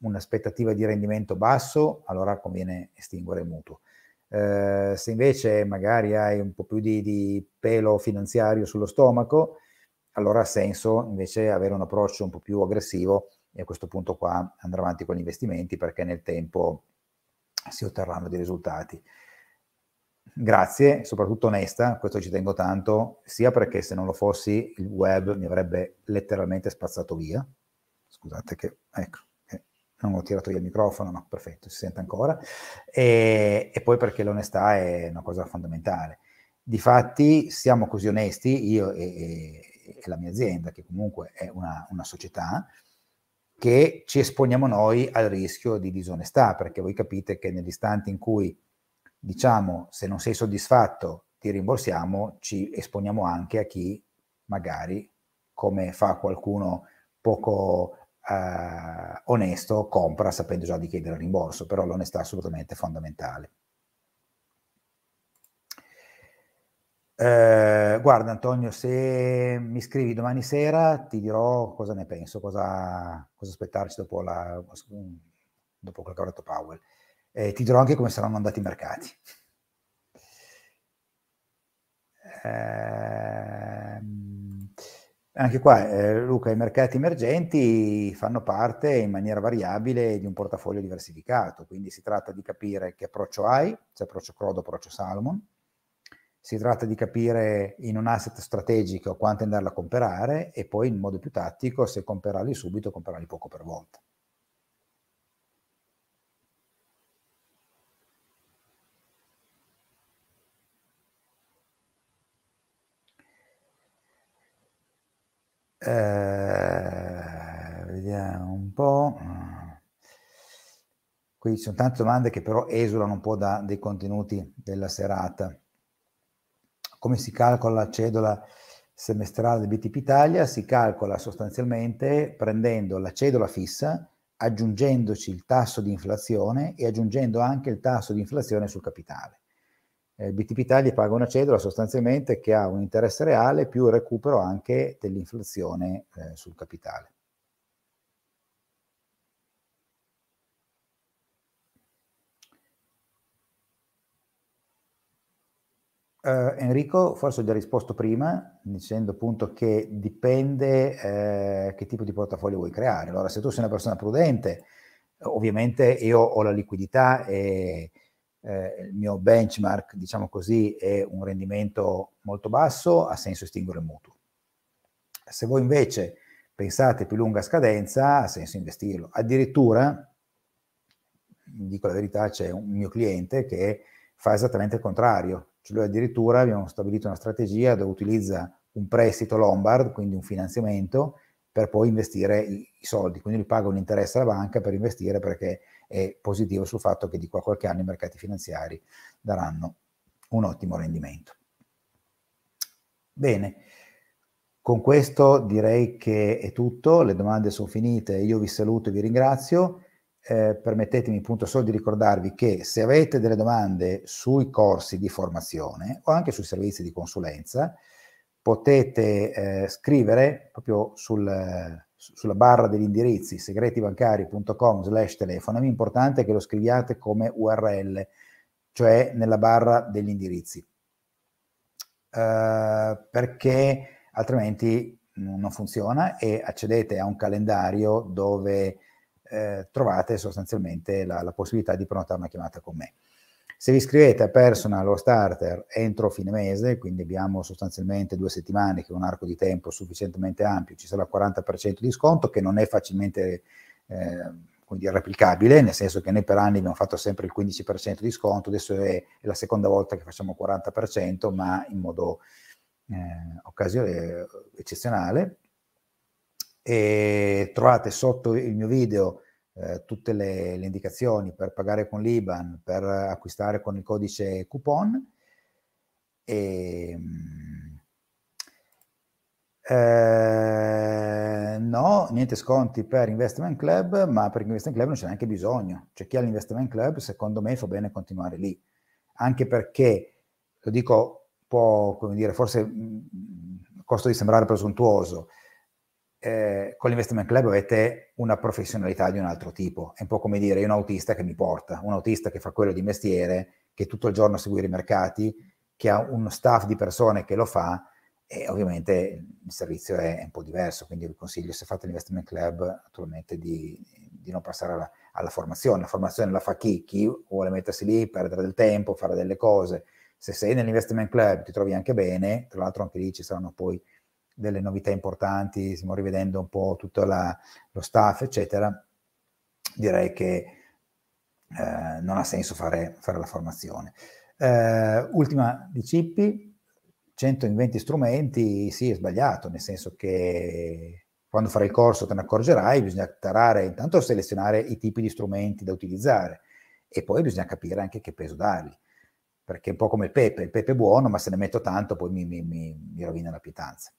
Speaker 1: un'aspettativa di rendimento basso, allora conviene estinguere il mutuo. Eh, se invece magari hai un po' più di, di, pelo finanziario sullo stomaco, allora ha senso invece avere un approccio un po' più aggressivo e a questo punto qua andare avanti con gli investimenti perché nel tempo si otterranno dei risultati. Grazie, soprattutto onesta, questo ci tengo tanto, sia perché se non lo fossi il web mi avrebbe letteralmente spazzato via. Scusate che, ecco, non ho tirato via il microfono, ma perfetto, si sente ancora, e, e poi perché l'onestà è una cosa fondamentale. Difatti siamo così onesti, io e, e, e la mia azienda, che comunque è una, una, società, che ci esponiamo noi al rischio di disonestà, perché voi capite che nell'istante in cui diciamo se non sei soddisfatto ti rimborsiamo, ci esponiamo anche a chi magari, come fa qualcuno poco eh, onesto compra sapendo già di chiedere il rimborso, però l'onestà è assolutamente fondamentale. Eh, guarda Antonio, se mi scrivi domani sera ti dirò cosa ne penso, cosa, cosa aspettarci dopo, la, dopo quello che ho detto Powell. Eh, ti dirò anche come saranno andati i mercati. Eh, anche qua, eh, Luca, i mercati emergenti fanno parte in maniera variabile di un portafoglio diversificato, quindi si tratta di capire che approccio hai, se approccio Crodo, approccio Salomon, si tratta di capire in un asset strategico quanto andarla a comprare e poi in modo più tattico se comprarli subito o comprarli poco per volta. Eh, vediamo un po'. Qui ci sono tante domande che però esulano un po' da, dai contenuti della serata. Come si calcola la cedola semestrale del BTP Italia? Si calcola sostanzialmente prendendo la cedola fissa, aggiungendoci il tasso di inflazione e aggiungendo anche il tasso di inflazione sul capitale eh, BTP Italia paga una cedola sostanzialmente che ha un interesse reale più il recupero anche dell'inflazione eh, sul capitale. Uh, Enrico, forse ho già risposto prima dicendo appunto che dipende eh, che tipo di portafoglio vuoi creare. Allora, se tu sei una persona prudente, ovviamente io ho la liquidità e, eh, il mio benchmark, diciamo così, è un rendimento molto basso, ha senso estinguere il mutuo. Se voi invece pensate più lunga scadenza, ha senso investirlo. Addirittura, dico la verità, c'è un mio cliente che fa esattamente il contrario. Cioè lui addirittura abbiamo stabilito una strategia dove utilizza un prestito Lombard, quindi un finanziamento, per poi investire i soldi. Quindi lui paga un interesse alla banca per investire perché è positivo sul fatto che di qua a qualche anno i mercati finanziari daranno un ottimo rendimento. Bene, con questo direi che è tutto, le domande sono finite, io vi saluto e vi ringrazio. Eh, permettetemi appunto solo di ricordarvi che se avete delle domande sui corsi di formazione o anche sui servizi di consulenza, potete eh, scrivere proprio sul sulla barra degli indirizzi segretibancari.com slash telefonami, importante che lo scriviate come URL, cioè nella barra degli indirizzi, uh, perché altrimenti non funziona e accedete a un calendario dove eh, trovate sostanzialmente la, la possibilità di prenotare una chiamata con me. Se vi iscrivete a personal o starter entro fine mese, quindi abbiamo sostanzialmente due settimane che è un arco di tempo sufficientemente ampio, ci sarà il 40% di sconto che non è facilmente eh, quindi replicabile, nel senso che noi per anni abbiamo fatto sempre il 15% di sconto, adesso è, è la seconda volta che facciamo il 40%, ma in modo eh, occasionale, eh, eccezionale. E trovate sotto il mio video eh, tutte le, le, indicazioni per pagare con l'IBAN, per acquistare con il codice coupon. E, ehm, eh, no, niente sconti per Investment Club, ma per Investment Club non c'è neanche bisogno. Cioè chi ha l'Investment Club, secondo me, fa bene continuare lì. Anche perché, lo dico può, come dire, forse mm, mm, costo di sembrare presuntuoso, eh, con l'investment club avete una professionalità di un altro tipo. È un po' come dire, io un autista che mi porta, un autista che fa quello di mestiere, che tutto il giorno segue i mercati, che ha uno staff di persone che lo fa, e ovviamente il servizio è, un po' diverso, quindi vi consiglio se fate l'investment club naturalmente di, di non passare alla, alla, formazione, la formazione la fa chi? Chi vuole mettersi lì, perdere del tempo, fare delle cose, se sei nell'investment club ti trovi anche bene, tra l'altro anche lì ci saranno poi delle novità importanti, stiamo rivedendo un po' tutto la, lo staff, eccetera, direi che eh, non ha senso fare, fare la formazione. Eh, ultima di Cippi, 120 strumenti, sì, è sbagliato, nel senso che quando farai il corso te ne accorgerai, bisogna tarare, intanto selezionare i tipi di strumenti da utilizzare e poi bisogna capire anche che peso dargli, perché è un po' come il pepe, il pepe è buono, ma se ne metto tanto poi mi, mi, mi rovina la pietanza.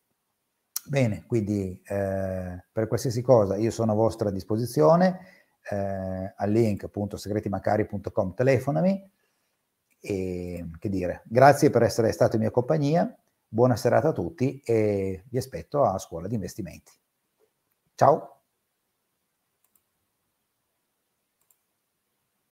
Speaker 1: Bene, quindi eh, per qualsiasi cosa io sono a vostra disposizione, eh, al link appunto segretimacari.com telefonami e che dire, grazie per essere stato in mia compagnia, buona serata a tutti e vi aspetto a Scuola di Investimenti. Ciao!